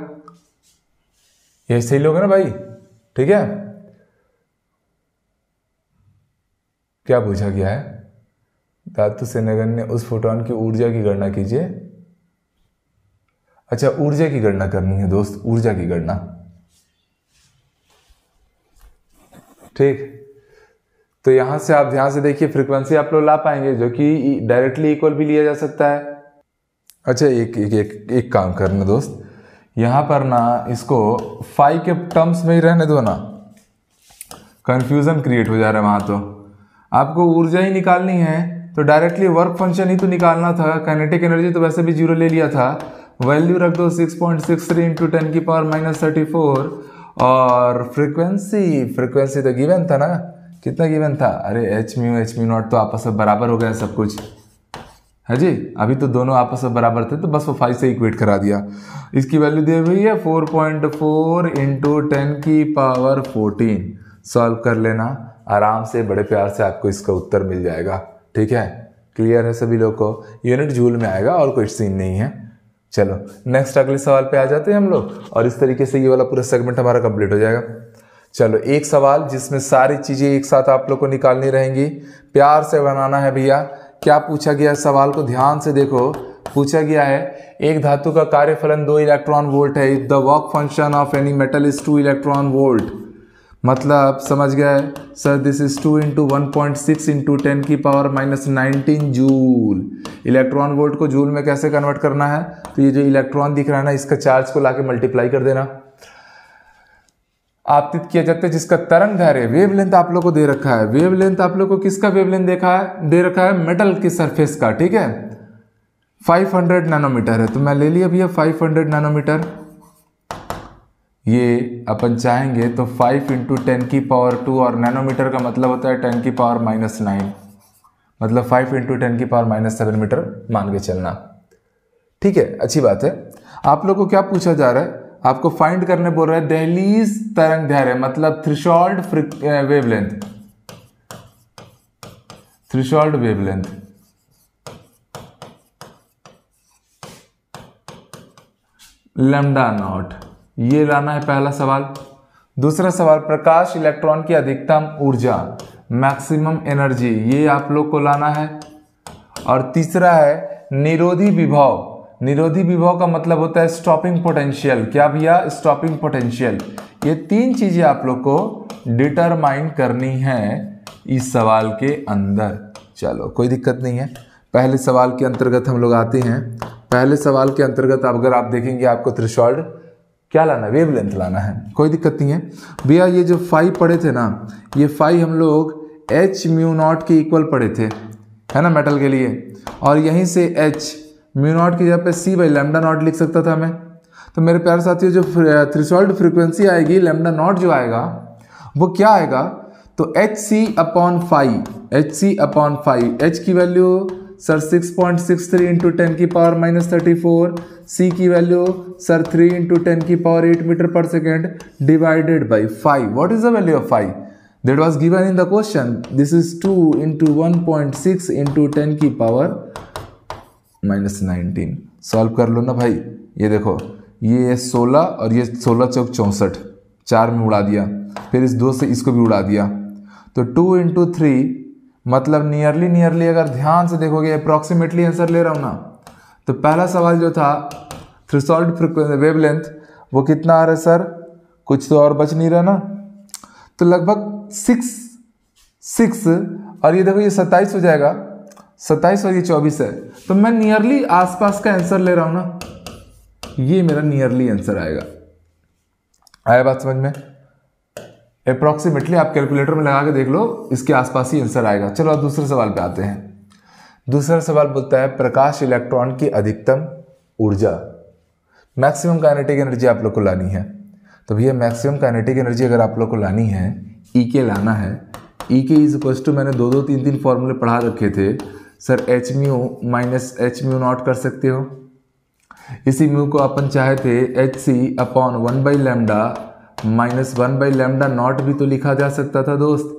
ये सही लोग ना भाई ठीक है क्या पूछा गया है धातु से नगण्य उस फोटोन की ऊर्जा की गणना कीजिए अच्छा ऊर्जा की गणना करनी है दोस्त ऊर्जा की गणना ठीक तो यहां से आप ध्यान से देखिए फ्रीक्वेंसी आप लोग ला पाएंगे जो कि डायरेक्टली e, इक्वल भी लिया जा सकता है अच्छा एक एक एक, एक काम करना दोस्त यहाँ पर ना इसको फाइव के टर्म्स में ही रहने दो ना कंफ्यूजन क्रिएट हो जा रहा है वहां तो आपको ऊर्जा ही निकालनी है तो डायरेक्टली वर्क फंक्शन ही तो निकालना था काइनेटिक एनर्जी तो वैसे भी जीरो ले लिया था वैल्यू रख दो 6.63 point six three into ten की पावर माइनस थर्टी फोर और फ्रीक्वेंसी फ्रीक्वेंसी तो गिवन था ना कितना गिवन था अरे H mu H mu naught तो आपस में बराबर हो गया सब कुछ है जी अभी तो दोनों आपस में बराबर थे तो बस वो फाइव से इक्वेट करा दिया इसकी वैल्यू दी हुई है four point four into ten की पावर 14 सॉल्व कर लेना आराम से बड़े प्यार से आपको इसका उत्तर मिल जाएगा ठीक है क्लियर है सभी लोग को यूनिट जूल में आएगा और कोई सीन नहीं है चलो नेक्स्ट अगले सवाल पे आ जाते हैं हम लोग और इस तरीके से ये वाला पूरा सेगमेंट हमारा कंप्लीट हो जाएगा चलो एक सवाल जिसमें सारी चीज़ें एक साथ आप लोग को निकालनी रहेंगी प्यार से बनाना है भैया क्या पूछा गया सवाल को ध्यान से देखो पूछा गया है एक धातु का कार्यफलन दो इलेक्ट्रॉन वोल्ट है if the work function of any metal is two electron volt मतलब समझ गए sir this is two into one point six into ten की power minus nineteen joule electron volt को जूल में कैसे कन्वर्ट करना है तो ये जो इलेक्ट्रॉन दिख रहा है ना इसका चार्ज को लाके मल्टीप्लाई कर देना आपतित किया जाता है जिसका तरंग धैर्य वेव लेंथ आप लोग को दे रखा है वेव लेंथ आप लोग को किसका वेव लेंथ देखा है दे रखा है मेटल की सरफेस का ठीक है 500 नैनोमीटर है तो मैं ले लिया भैया 500 नैनोमीटर ये अपन चाहेंगे तो फाइव इंटू टेन की पावर टू और नैनोमीटर का मतलब होता है टेन की पावर माइनस नाइन मतलब फाइव इंटू टेन की पावर माइनस सेवन मीटर मान के चलना ठीक है अच्छी बात है आप लोग को क्या पूछा जा रहा है आपको फाइंड करने बोल रहा है दहलीज तरंग धैर्य मतलब threshold length threshold length lambda naught ये लाना है पहला सवाल दूसरा सवाल प्रकाश इलेक्ट्रॉन की अधिकतम ऊर्जा मैक्सिमम एनर्जी ये आप लोग को लाना है और तीसरा है निरोधी विभव निरोधी विभव का मतलब होता है स्टॉपिंग पोटेंशियल क्या भैया स्टॉपिंग पोटेंशियल ये तीन चीज़ें आप लोग को डिटरमाइन करनी है इस सवाल के अंदर चलो कोई दिक्कत नहीं है पहले सवाल के अंतर्गत हम लोग आते हैं पहले सवाल के अंतर्गत अगर आप देखेंगे आपको थ्रिशॉल्ड क्या लाना है वेव लेंथ लाना है कोई दिक्कत नहीं है भैया ये जो फाइव पढ़े थे ना ये फाइव हम लोग एच म्यू नॉट के इक्वल पढ़े थे है ना मेटल के लिए और यहीं से एच म्यू नॉट की जगह पे सी बाई लेमडा नॉट लिख सकता था मैं तो मेरे प्यारे साथियों जो थ्रिसोल्ड फ्रिक्वेंसी आएगी लेमडा नॉट जो आएगा वो क्या आएगा तो H C upon five H C upon five H की value sir 6.63 point six three into ten की power minus thirty four C की वैल्यू सर 3 इंटू टेन की power 8 metre per second divided by 5 what is the value of 5 that was given in the question this is 2 into one point six into ten की power minus nineteen solve कर लो ना भाई ये देखो ये 16 सोलह और ये सोलह चौक चौंसठ चार में उड़ा दिया फिर इस दो से इसको भी उड़ा दिया तो टू इंटू थ्री मतलब नियरली नियरली अगर ध्यान से देखोगे अप्रॉक्सीमेटली आंसर ले रहा हूँ ना तो पहला सवाल जो था थ्रिसॉल्ट फ्रिक्वेंसी लेंथ वो कितना आ रहा है सर कुछ तो और बच नहीं रहा ना तो लगभग सिक्स सिक्स और ये देखो ये सत्ताईस हो जाएगा सत्ताईस और ये चौबीस है तो मैं नियरली आसपास का आंसर ले रहा हूँ ना ये मेरा नियरली आंसर आएगा आया बात समझ में अप्रॉक्सीमेटली आप कैलकुलेटर में लगा के देख लो इसके आसपास ही आंसर आएगा चलो आप दूसरे सवाल पे आते हैं दूसरा सवाल बोलता है प्रकाश इलेक्ट्रॉन की अधिकतम ऊर्जा मैक्सिमम काइनेटिक एनर्जी आप लोग को लानी है तो भैया मैक्सिमम काइनेटिक एनर्जी अगर आप लोग को लानी है ई e के लाना है ई e के इज इक्वल टू मैंने दो दो तीन तीन फॉर्मूले पढ़ा रखे थे sir H mu minus H mu naught कर सकते हो इसी म्यू को अपन चाहे थे H C upon one by lambda minus one by lambda naught भी तो लिखा जा सकता था दोस्त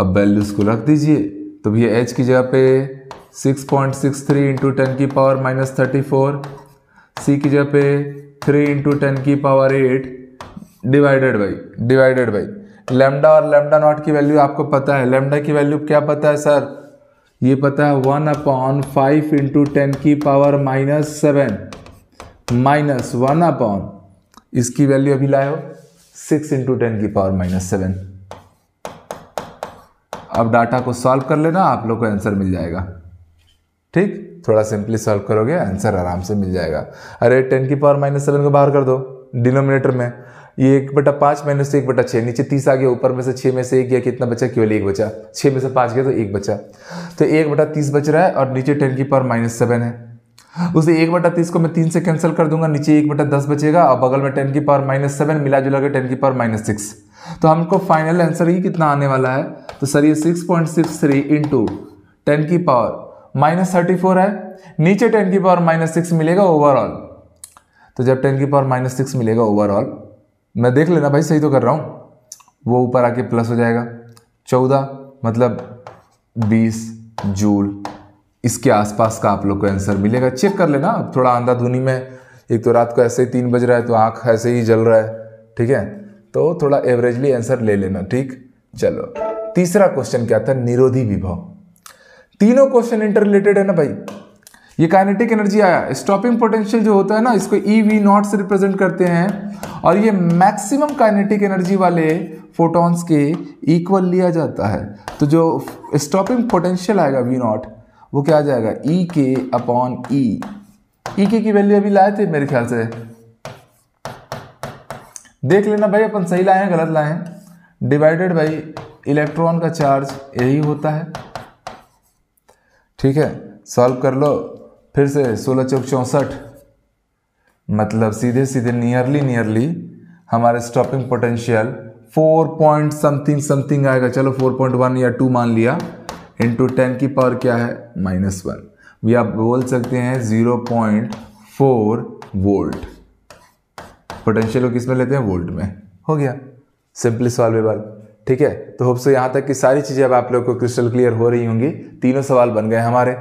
अब वैल्यूज को रख दीजिए तो भैया एच की जगह पे six point six three into ten की power minus thirty four C की जगह पे थ्री इंटू टेन की power eight divided by divided by lambda और लेमडा नॉट की वैल्यू आपको पता है लेमडा की वैल्यू क्या पता है सर ये पता है one upon five into ten की power minus seven minus one upon इसकी वैल्यू अभी लाए हो सिक्स इंटू टेन की पावर माइनस सेवन अब डाटा को सॉल्व कर लेना आप लोग को आंसर मिल जाएगा ठीक थोड़ा सिंपली सॉल्व करोगे आंसर आराम से मिल जाएगा अरे टेन की पावर माइनस सेवन को बाहर कर दो डिनोमिनेटर में ये एक बटा पाँच माइनस से एक बटा छः नीचे तीस आ गया ऊपर में से छः में से एक गया कितना बचा केवल एक बचा छः में से पाँच गया तो एक बचा तो एक बटा तीस बच रहा है और नीचे टेन की पावर माइनस सेवन है उसे एक बटा तीस को मैं तीन से कैंसिल कर दूंगा नीचे एक बटा दस बचेगा और बगल में टेन की पावर माइनस सेवन मिला जुला के टेन की पावर माइनस सिक्स तो हमको फाइनल आंसर ही कितना आने वाला है तो सर ये six point six three into ten की पावर माइनस थर्टी फोर है नीचे टेन की पावर माइनस सिक्स मिलेगा ओवरऑल तो जब टेन की पावर माइनस सिक्स मिलेगा ओवरऑल मैं देख लेना भाई सही तो कर रहा हूँ वो ऊपर आके प्लस हो जाएगा चौदह मतलब बीस जूल इसके आसपास का आप लोग को आंसर मिलेगा चेक कर लेना थोड़ा अंधाधुनी में एक तो रात को ऐसे ही तीन बज रहा है तो आंख ऐसे ही जल रहा है ठीक है तो थोड़ा एवरेजली आंसर ले लेना ठीक चलो तीसरा क्वेश्चन क्या था निरोधी विभव तीनों क्वेश्चन इंटर रिलेटेड है ना भाई ये काइनेटिक एनर्जी आया स्टॉपिंग पोटेंशियल जो होता है ना इसको ई वी नॉट से रिप्रेजेंट करते हैं और ये मैक्सिमम काइनेटिक एनर्जी वाले फोटॉन्स के इक्वल लिया जाता है तो जो स्टॉपिंग पोटेंशियल आएगा वी नॉट वो क्या आ जाएगा ई के अपॉन ई ई के की वैल्यू अभी लाए थे मेरे ख्याल से देख लेना भाई अपन सही लाए हैं गलत लाए हैं डिवाइडेड भाई इलेक्ट्रॉन का चार्ज यही होता है ठीक है सॉल्व कर लो फिर से सोलह चौक चौंसठ मतलब सीधे सीधे नियरली नियरली हमारे stopping potential four point something something आएगा चलो फोर पॉइंट वन या टू मान लिया इंटू टेन की पावर क्या है माइनस वन ये आप बोल सकते हैं zero point four volt potential को किस में लेते हैं वोल्ट में हो गया सिंपली सॉल्वेबल ठीक है तो होप सो तक की सारी चीज़ें अब आप लोग को क्रिस्टल क्लियर हो रही होंगी तीनों सवाल बन गए हमारे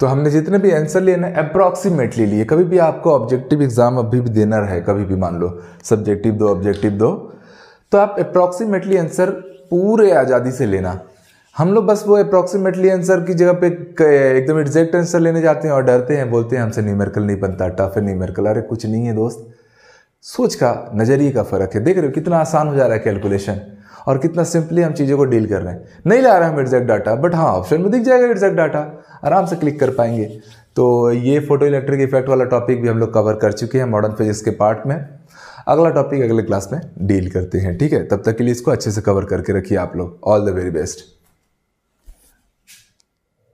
तो हमने जितने भी आंसर लिए ना अप्रॉक्सीमेटली लिए कभी भी आपको ऑब्जेक्टिव एग्जाम अभी भी देना रहे कभी भी मान लो सब्जेक्टिव दो ऑब्जेक्टिव दो तो आप अप्रॉक्सीमेटली आंसर पूरे आज़ादी से लेना हम लोग बस वो अप्रॉक्सीमेटली आंसर की जगह पे एकदम एग्जैक्ट आंसर लेने जाते हैं और डरते हैं बोलते हैं हमसे न्यूमेरिकल नहीं बनता टफ है न्यूमेरिकल अरे कुछ नहीं है दोस्त सोच का नज़रिए का फ़र्क है देख रहे हो कितना आसान हो जा रहा है कैलकुलेशन और कितना सिंपली हम चीज़ों को डील कर रहे हैं नहीं ला रहे हम एग्जैक्ट डाटा बट हाँ ऑप्शन में दिख जाएगा एग्जैक्ट डाटा आराम से क्लिक कर पाएंगे तो ये फोटो इलेक्ट्रिक इफेक्ट वाला टॉपिक भी हम लोग कवर कर चुके हैं मॉडर्न फिजिक्स के पार्ट में अगला टॉपिक अगले क्लास में डील करते हैं ठीक है तब तक के लिए इसको अच्छे से कवर करके रखिए आप लोग ऑल द वेरी बेस्ट